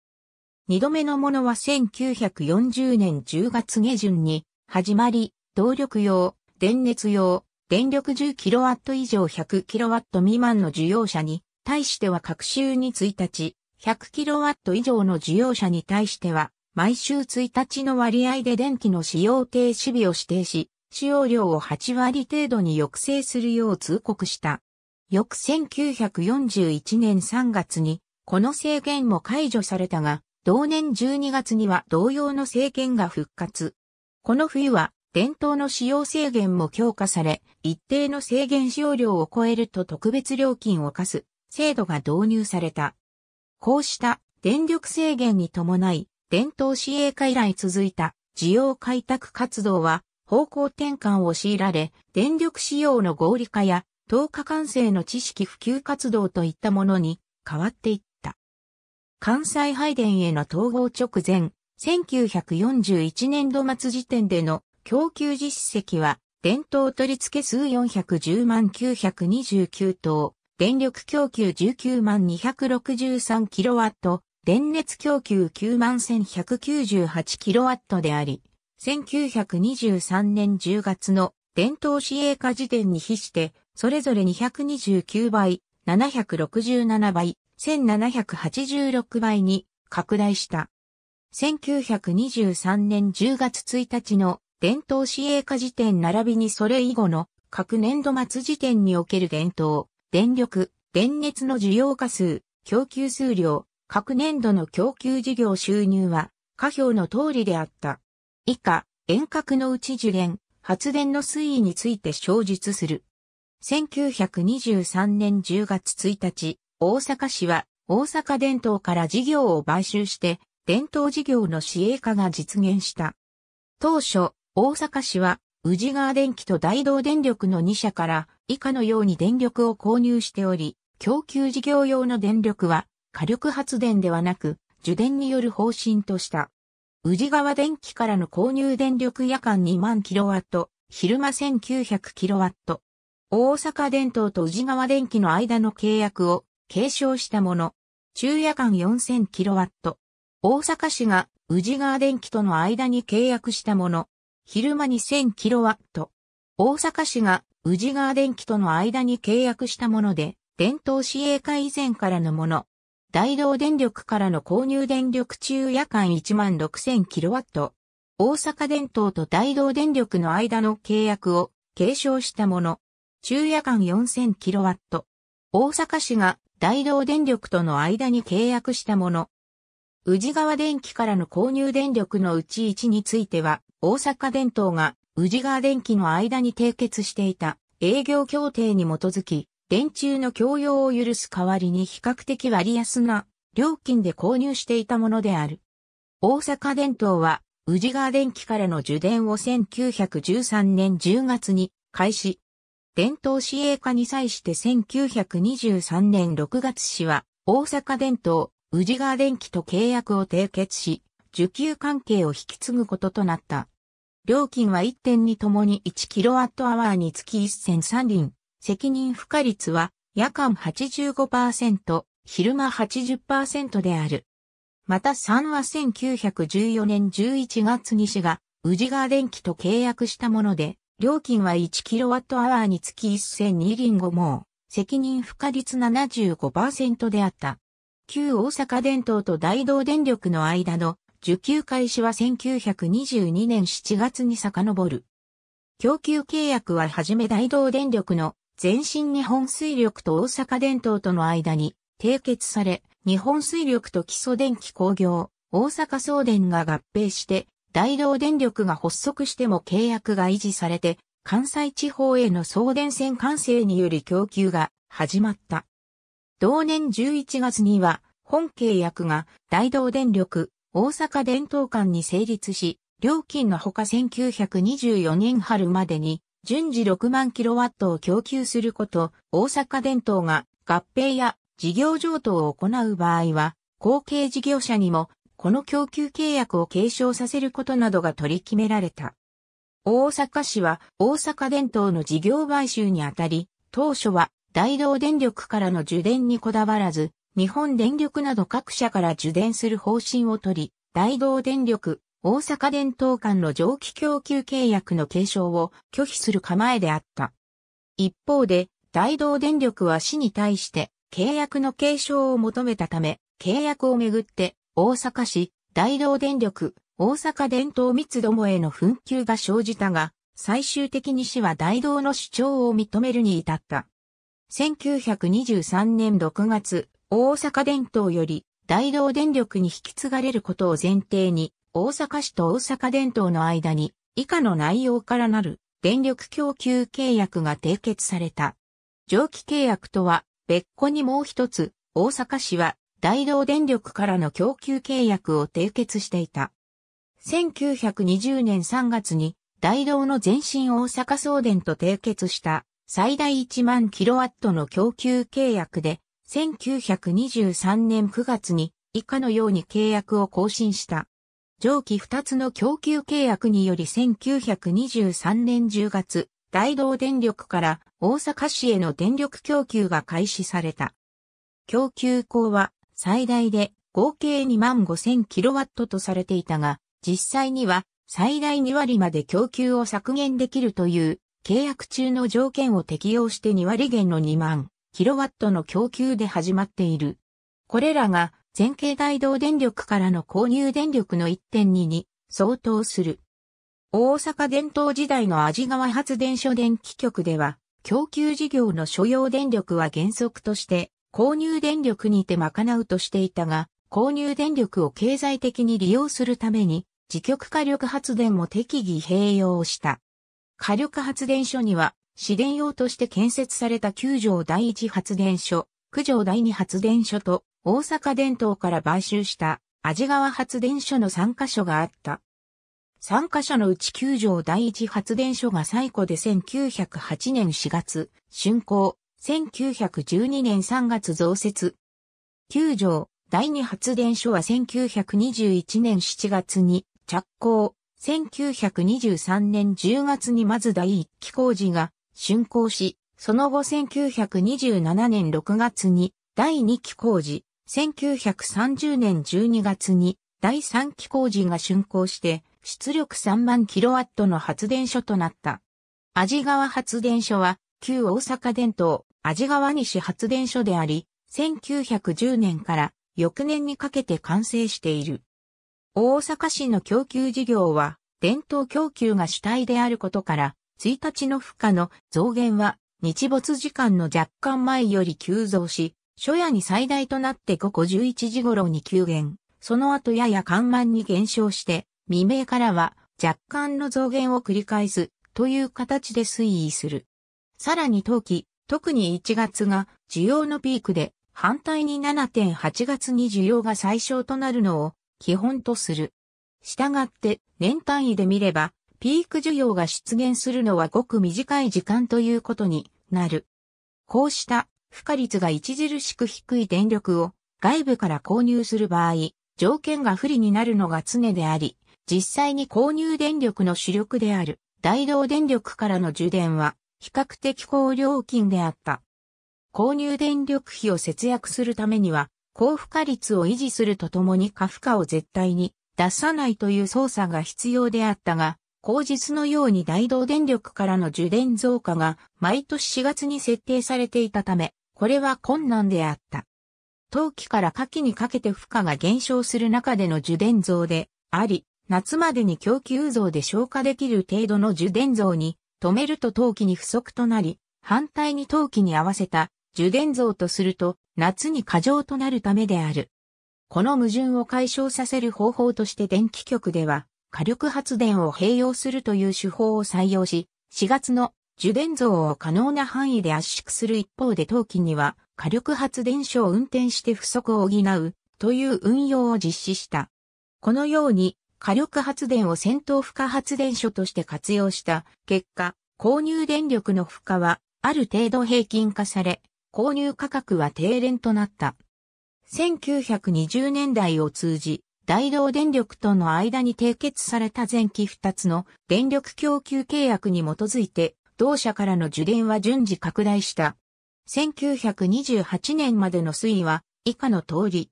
二度目のものは1940年10月下旬に始まり、動力用、電熱用、電力 10kW 以上 100kW 未満の需要者に対しては各週に1日、100kW 以上の需要者に対しては、毎週1日の割合で電気の使用停止日を指定し、使用量を8割程度に抑制するよう通告した。翌1941年3月に、この制限も解除されたが、同年12月には同様の制限が復活。この冬は、伝統の使用制限も強化され、一定の制限使用量を超えると特別料金を課す制度が導入された。こうした電力制限に伴い、伝統市営化以来続いた需要開拓活動は方向転換を強いられ、電力使用の合理化や、投下管制の知識普及活動といったものに変わっていった。関西配電への統合直前、1941年度末時点での供給実績は、伝統取り付け数410万929等、電力供給19万 263kW、電熱供給9万 1198kW であり、1923年10月の伝統市営化時点に比して、それぞれ229倍、767倍、1786倍に拡大した。1923年10月1日の伝統市営化時点並びにそれ以後の各年度末時点における伝統電力、電熱の需要価数、供給数量、各年度の供給事業収入は、下表の通りであった。以下、遠隔のうち受電、発電の推移について詳述する。1923年10月1日、大阪市は、大阪電灯から事業を買収して、電灯事業の市営化が実現した。当初、大阪市は、宇治川電機と大道電力の2社から、以下のように電力を購入しており、供給事業用の電力は火力発電ではなく、受電による方針とした。宇治川電気からの購入電力夜間2万キロワット、昼間1 9 0 0ット。大阪電灯と宇治川電気の間の契約を継承したもの。昼夜間4 0 0 0ット。大阪市が宇治川電気との間に契約したもの。昼間2 0 0 0ット。大阪市が宇治川電機との間に契約したもので、伝統市営化以前からのもの。大道電力からの購入電力中夜間1 6 0 0 0ット。大阪電灯と大道電力の間の契約を継承したもの。中夜間4 0 0 0ット。大阪市が大道電力との間に契約したもの。宇治川電機からの購入電力のうち1については、大阪電灯が宇治川電機の間に締結していた営業協定に基づき、電柱の供用を許す代わりに比較的割安な料金で購入していたものである。大阪電灯は宇治川電機からの受電を1913年10月に開始。伝統市営化に際して1923年6月市は大阪電灯、宇治川電機と契約を締結し、受給関係を引き継ぐこととなった。料金は1点にともに 1kWh につき1銭3輪。責任負荷率は夜間85%、昼間80%である。また3は1914年11月に市が宇治川電機と契約したもので、料金は 1kWh につき1002輪ンも、責任負荷率75%であった。旧大阪電灯と大道電力の間の受給開始は1922年7月に遡る。供給契約ははじめ大道電力の前身日本水力と大阪電灯との間に締結され、日本水力と基礎電気工業、大阪送電が合併して、大道電力が発足しても契約が維持されて、関西地方への送電線完成により供給が始まった。同年11月には、本契約が大道電力、大阪伝統館に成立し、料金のほか1924年春までに順次6万キロワットを供給すること、大阪伝統が合併や事業譲渡を行う場合は、後継事業者にもこの供給契約を継承させることなどが取り決められた。大阪市は大阪伝統の事業買収にあたり、当初は大道電力からの受電にこだわらず、日本電力など各社から受電する方針を取り、大道電力、大阪電灯間の蒸気供給契約の継承を拒否する構えであった。一方で、大道電力は市に対して契約の継承を求めたため、契約をめぐって大阪市、大道電力、大阪電灯三つどもへの紛糾が生じたが、最終的に市は大道の主張を認めるに至った。1923年6月、大阪電灯より大同電力に引き継がれることを前提に、大阪市と大阪電灯の間に以下の内容からなる電力供給契約が締結された。蒸気契約とは別個にもう一つ、大阪市は大同電力からの供給契約を締結していた。1920年3月に大同の前身大阪送電と締結した最大1万キロワットの供給契約で1923年9月に以下のように契約を更新した。上記2つの供給契約により1923年10月、大道電力から大阪市への電力供給が開始された。供給口は最大で合計2万5000キロワットとされていたが、実際には最大2割まで供給を削減できるという契約中の条件を適用して2割減の2万キロワットの供給で始まっている。これらが全経大動電力からの購入電力の1.2に相当する。大阪伝統時代の味川発電所電気局では、供給事業の所要電力は原則として、購入電力にて賄うとしていたが、購入電力を経済的に利用するために、自極火力発電も適宜併用した。火力発電所には市電用として建設された九条第一発電所、九条第二発電所と大阪電灯から買収した味川発電所の3カ所があった。3カ所のうち九条第一発電所が最古で1908年4月、竣工、1912年3月増設。九条第二発電所は1921年7月に着工、1923年10月にまず第一期工事が竣工し、その後1927年6月に第2期工事、1930年12月に第3期工事が竣工して出力3万キロワットの発電所となった。味川発電所は旧大阪伝統味川西発電所であり、1910年から翌年にかけて完成している。大阪市の供給事業は伝統供給が主体であることから1日の負荷の増減は日没時間の若干前より急増し、初夜に最大となって午後11時頃に急減、その後やや緩慢に減少して、未明からは若干の増減を繰り返すという形で推移する。さらに冬季、特に1月が需要のピークで、反対に7.8月に需要が最小となるのを基本とする。したがって年単位で見ればピーク需要が出現するのはごく短い時間ということになる。こうした負荷率が著しく低い電力を外部から購入する場合、条件が不利になるのが常であり、実際に購入電力の主力である大動電力からの受電は比較的高料金であった。購入電力費を節約するためには、高負荷率を維持するとともに過負荷を絶対に出さないという操作が必要であったが、後日のように大動電力からの受電増加が毎年4月に設定されていたため、これは困難であった。冬季から夏季にかけて負荷が減少する中での受電増であり、夏までに供給増で消化できる程度の受電増に止めると冬季に不足となり、反対に冬季に合わせた受電増とすると夏に過剰となるためである。この矛盾を解消させる方法として電気局では火力発電を併用するという手法を採用し、4月の受電像を可能な範囲で圧縮する一方で当期には火力発電所を運転して不足を補うという運用を実施した。このように火力発電を先頭負荷発電所として活用した結果、購入電力の負荷はある程度平均化され、購入価格は低廉となった。1920年代を通じ、大同電力との間に締結された前期2つの電力供給契約に基づいて、同社からの受電は順次拡大した。1928年までの推移は以下の通り。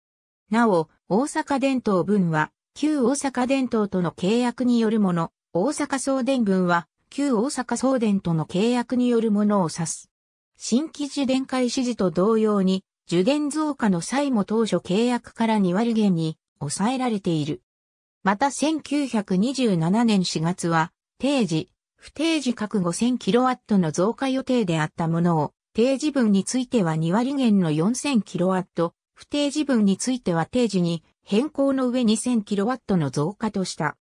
なお、大阪電灯分は、旧大阪電灯との契約によるもの、大阪送電分は、旧大阪送電との契約によるものを指す。新規受電開始時と同様に、受電増加の際も当初契約から2割減に抑えられている。また1927年4月は、定時、不定時各 5000kW の増加予定であったものを、定時分については2割減の 4000kW、不定時分については定時に変更の上 2000kW の増加とした。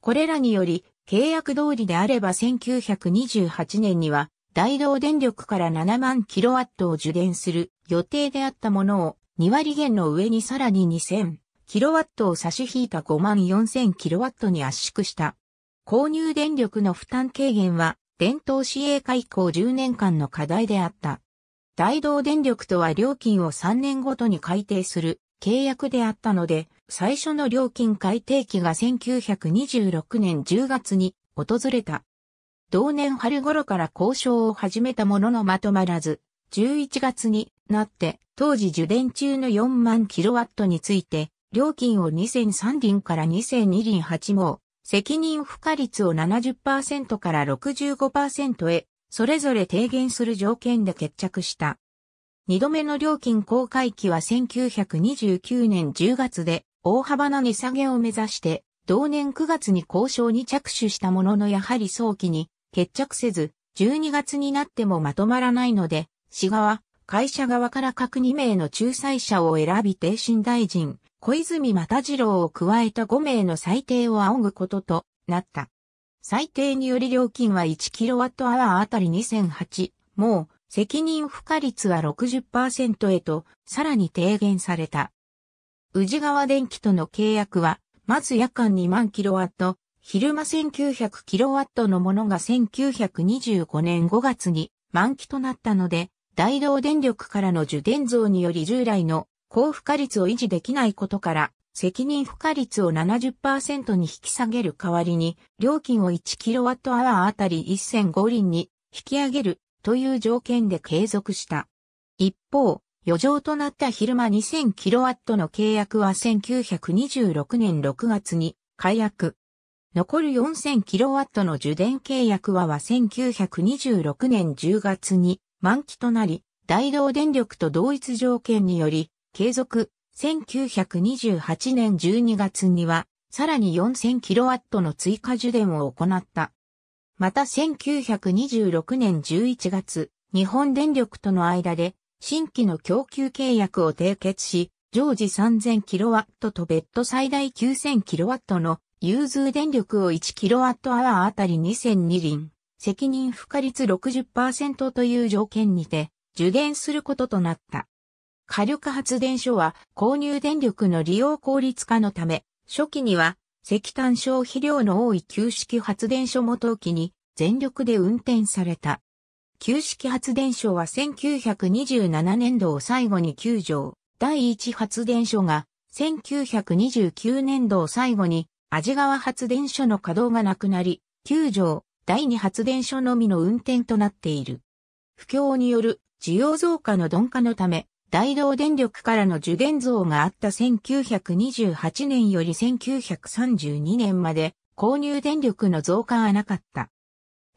これらにより、契約通りであれば1928年には、大道電力から7万 kW を受電する予定であったものを2割減の上にさらに2000キロワットを差し引いた5万4000キロワットに圧縮した。購入電力の負担軽減は、伝統市営化以降10年間の課題であった。大道電力とは料金を3年ごとに改定する契約であったので、最初の料金改定期が1926年10月に訪れた。同年春頃から交渉を始めたもののまとまらず、11月になって当時受電中の4万キロワットについて料金を2003輪から2002輪8毛、責任負荷率を70%から65%へ、それぞれ低減する条件で決着した。二度目の料金公開期は1929年10月で、大幅な値下げを目指して、同年9月に交渉に着手したもののやはり早期に決着せず、12月になってもまとまらないので、市側、会社側から各2名の仲裁者を選び低信大臣、小泉又次郎を加えた5名の最低を仰ぐこととなった。最低により料金は 1kWh あたり2008、もう責任負荷率は60%へとさらに低減された。宇治川電機との契約は、まず夜間2万 kW、昼間 1900kW のものが1925年5月に満期となったので、大道電力からの受電増により従来の高負荷率を維持できないことから、責任負荷率を70%に引き下げる代わりに、料金を 1kWh あたり1005輪に引き上げるという条件で継続した。一方、余剰となった昼間 2000kW の契約は1926年6月に解約。残る 4000kW の受電契約はは1926年10月に満期となり、大道電力と同一条件により継続、1928年12月には、さらに 4000kW の追加受電を行った。また1926年11月、日本電力との間で新規の供給契約を締結し、常時 3000kW と別途最大 9000kW の融通電力を 1kWh あたり2002輪、責任負荷率60%という条件にて、受電することとなった。火力発電所は購入電力の利用効率化のため、初期には石炭消費量の多い旧式発電所も冬季に全力で運転された。旧式発電所は1927年度を最後に9条、第1発電所が1929年度を最後に味川発電所の稼働がなくなり、9条、第2発電所のみの運転となっている。不況による需要増加の鈍化のため、大同電力からの受電増があった1928年より1932年まで購入電力の増加はなかった。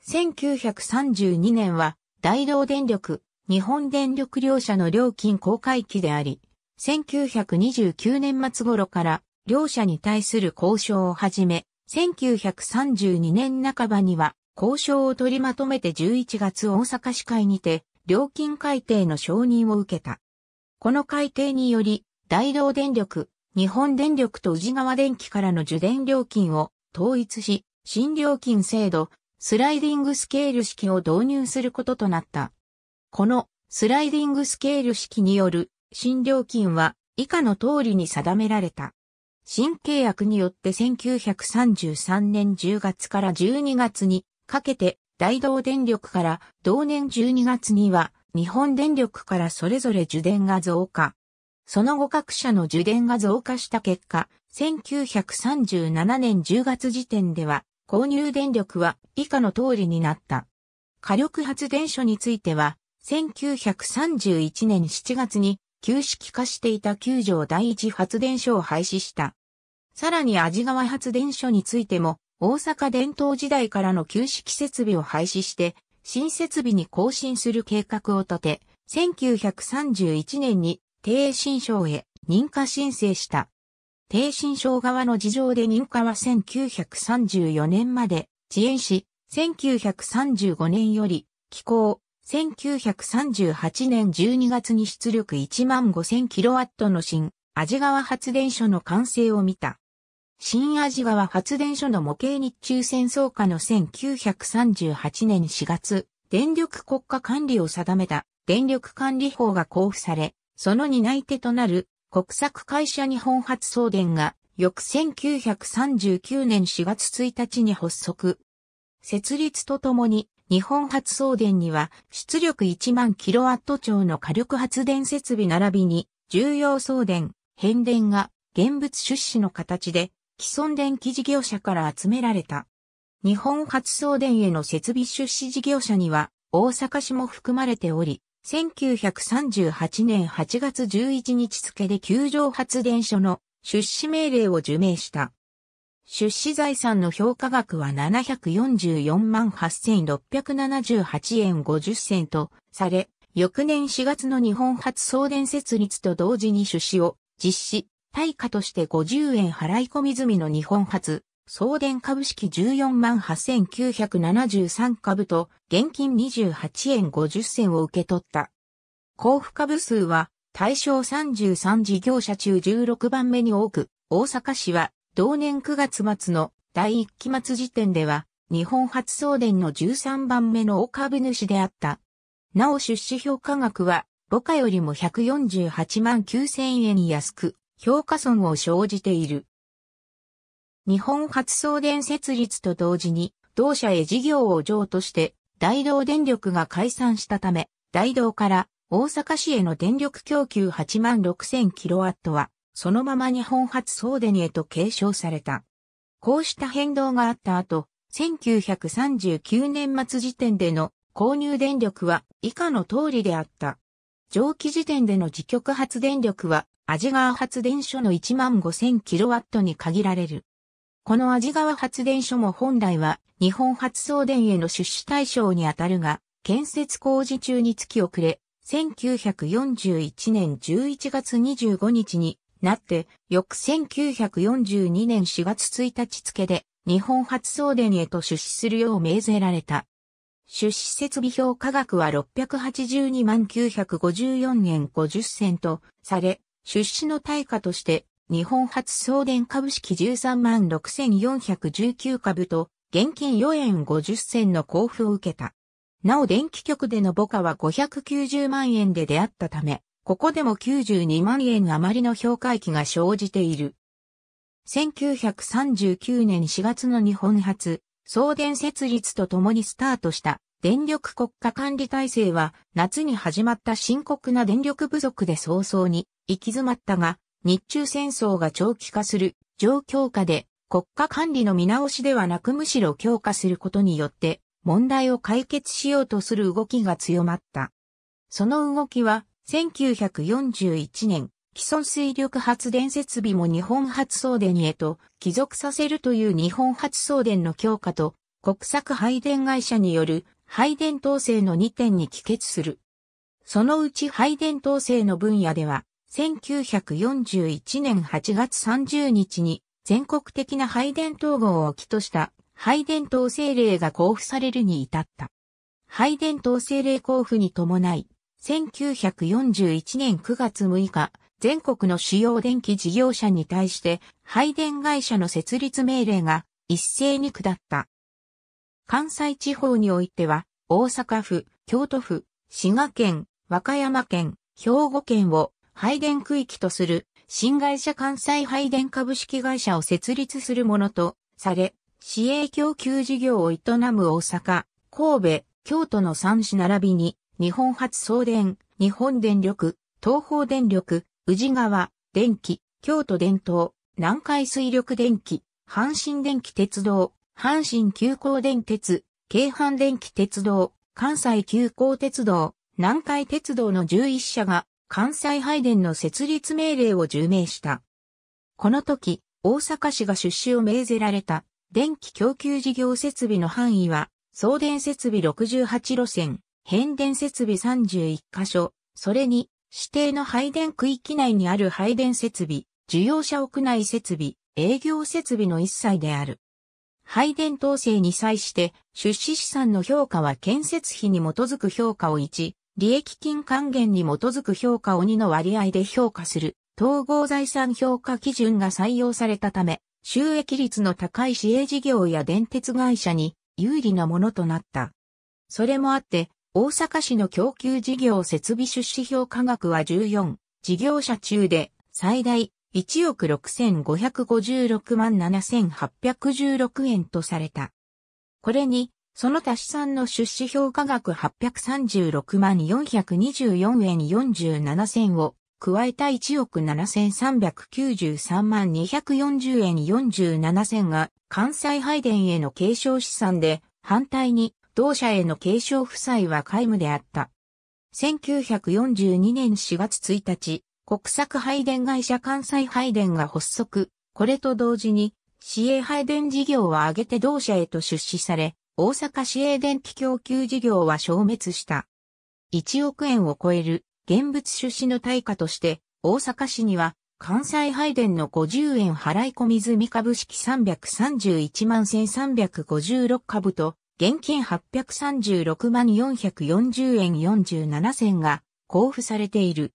1932年は大同電力、日本電力両社の料金公開期であり、1929年末頃から両社に対する交渉をはじめ、1932年半ばには交渉を取りまとめて11月大阪市会にて料金改定の承認を受けた。この改定により、大同電力、日本電力と宇治川電機からの受電料金を統一し、新料金制度、スライディングスケール式を導入することとなった。このスライディングスケール式による新料金は以下の通りに定められた。新契約によって1933年10月から12月にかけて大同電力から同年12月には日本電力からそれぞれ受電が増加。その後各社の受電が増加した結果、1937年10月時点では、購入電力は以下の通りになった。火力発電所については、1931年7月に旧式化していた九条第一発電所を廃止した。さらに味川発電所についても、大阪伝統時代からの旧式設備を廃止して、新設備に更新する計画を立て、1931年に低新省へ認可申請した。低新省側の事情で認可は1934年まで遅延し、1935年より気候、1938年12月に出力1万5000キロワットの新、味川発電所の完成を見た。新アジ川発電所の模型日中戦争下の1938年4月、電力国家管理を定めた電力管理法が交付され、その担い手となる国策会社日本発送電が翌1939年4月1日に発足。設立とともに日本発送電には出力1万キロワット超の火力発電設備並びに重要送電、変電が現物出資の形で既存電気事業者から集められた。日本発送電への設備出資事業者には大阪市も含まれており、1938年8月11日付で球場発電所の出資命令を受命した。出資財産の評価額は744万8678円50銭とされ、翌年4月の日本発送電設立と同時に出資を実施、対価として50円払い込み済みの日本初、送電株式14万8973株と現金28円50銭を受け取った。交付株数は対象33事業者中16番目に多く、大阪市は同年9月末の第1期末時点では日本初送電の13番目の大株主であった。なお出資評価額は母価よりも148万9000円安く、評価損を生じている。日本発送電設立と同時に、同社へ事業を譲渡して、大道電力が解散したため、大道から大阪市への電力供給8万 6000kW は、そのまま日本発送電へと継承された。こうした変動があった後、1939年末時点での購入電力は以下の通りであった。上記時点での自極発電力はアジ川発電所の1万 5000kW に限られる。このアジ川発電所も本来は日本発送電への出資対象にあたるが、建設工事中に月遅れ、1941年11月25日になって、翌1942年4月1日付で日本発送電へと出資するよう命ぜられた。出資設備表価額は682万954円50銭とされ、出資の対価として、日本初送電株式13万6419株と、現金4円50銭の交付を受けた。なお電気局での母価は590万円で出会ったため、ここでも92万円余りの評価益が生じている。1939年4月の日本初、送電設立とともにスタートした電力国家管理体制は夏に始まった深刻な電力不足で早々に行き詰まったが、日中戦争が長期化する状況下で国家管理の見直しではなくむしろ強化することによって問題を解決しようとする動きが強まった。その動きは1941年既存水力発電設備も日本発送電へと帰属させるという日本発送電の強化と国策配電会社による配電統制の2点に帰結する。そのうち配電統制の分野では1941年8月30日に全国的な配電統合を起とした配電統制令が交付されるに至った。配電統制令交付に伴い、1941年9月6日、全国の主要電気事業者に対して配電会社の設立命令が一斉に下った。関西地方においては、大阪府、京都府、滋賀県、和歌山県、兵庫県を配電区域とする新会社関西配電株式会社を設立するものとされ、市営供給事業を営む大阪、神戸、京都の3市並びに、日本発送電、日本電力、東方電力、宇治川、電気、京都電灯、南海水力電気、阪神電気鉄道、阪神急行電鉄、京阪電気鉄道、関西急行鉄道、南海鉄道の11社が関西拝殿の設立命令を受命した。この時、大阪市が出資を命ぜられた電気供給事業設備の範囲は、送電設備68路線、変電設備31箇所、それに指定の配電区域内にある配電設備、需要者屋内設備、営業設備の一切である。配電統制に際して、出資資産の評価は建設費に基づく評価を1、利益金還元に基づく評価を2の割合で評価する統合財産評価基準が採用されたため、収益率の高い市営事業や電鉄会社に有利なものとなった。それもあって、大阪市の供給事業設備出資評価額は14、事業者中で最大1億6556万7816円とされた。これに、その足し算の出資評価額836万424円47銭を加えた1億7393万240円47銭が関西配電への継承資産で反対に同社への継承負債は皆無であった。1942年4月1日、国策配電会社関西配電が発足、これと同時に市営配電事業は挙げて同社へと出資され、大阪市営電気供給事業は消滅した。1億円を超える現物出資の対価として、大阪市には関西配電の50円払い込み済み株式331万1356株と、現金836万440円47銭が交付されている。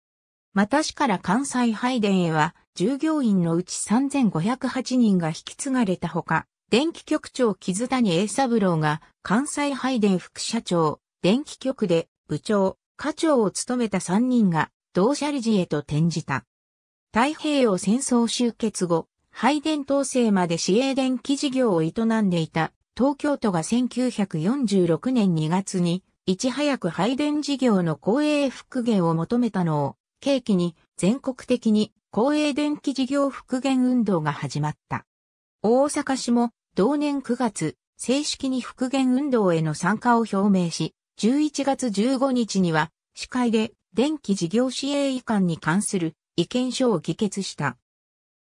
また市から関西配電へは、従業員のうち3508人が引き継がれたほか、電気局長木津谷栄三郎が関西配電副社長、電気局で部長、課長を務めた3人が同社理事へと転じた。太平洋戦争終結後、配電統制まで市営電気事業を営んでいた東京都が1946年2月にいち早く配電事業の公営復元を求めたのを契機に全国的に公営電気事業復元運動が始まった。大阪市も同年9月、正式に復元運動への参加を表明し、11月15日には、市会で電気事業支援移管に関する意見書を議決した。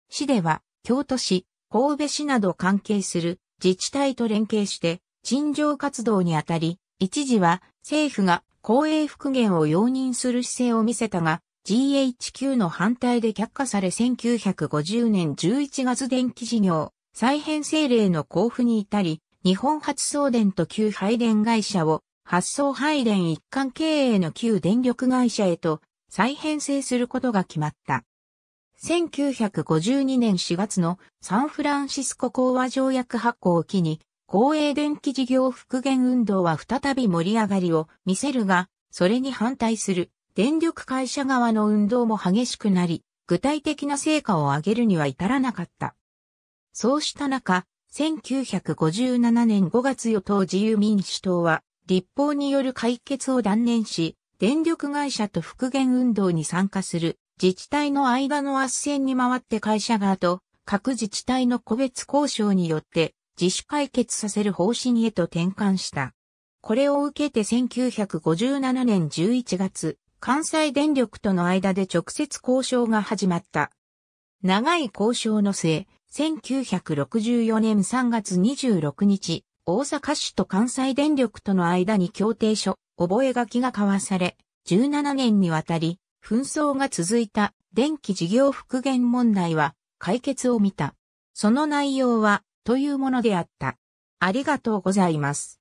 市では、京都市、神戸市など関係する自治体と連携して、陳情活動にあたり、一時は政府が公営復元を容認する姿勢を見せたが、GHQ の反対で却下され1950年11月電気事業再編成令の交付に至り、日本発送電と旧配電会社を発送配電一貫経営の旧電力会社へと再編成することが決まった。1952年4月のサンフランシスコ講和条約発行を機に、公営電気事業復元運動は再び盛り上がりを見せるが、それに反対する電力会社側の運動も激しくなり、具体的な成果を上げるには至らなかった。そうした中、1957年5月与党自由民主党は、立法による解決を断念し、電力会社と復元運動に参加する自治体の間の斡旋に回って会社側と各自治体の個別交渉によって自主解決させる方針へと転換した。これを受けて1957年11月、関西電力との間で直接交渉が始まった。長い交渉の末、1964年3月26日、大阪市と関西電力との間に協定書、覚書が交わされ、17年にわたり、紛争が続いた電気事業復元問題は解決を見た。その内容は、というものであった。ありがとうございます。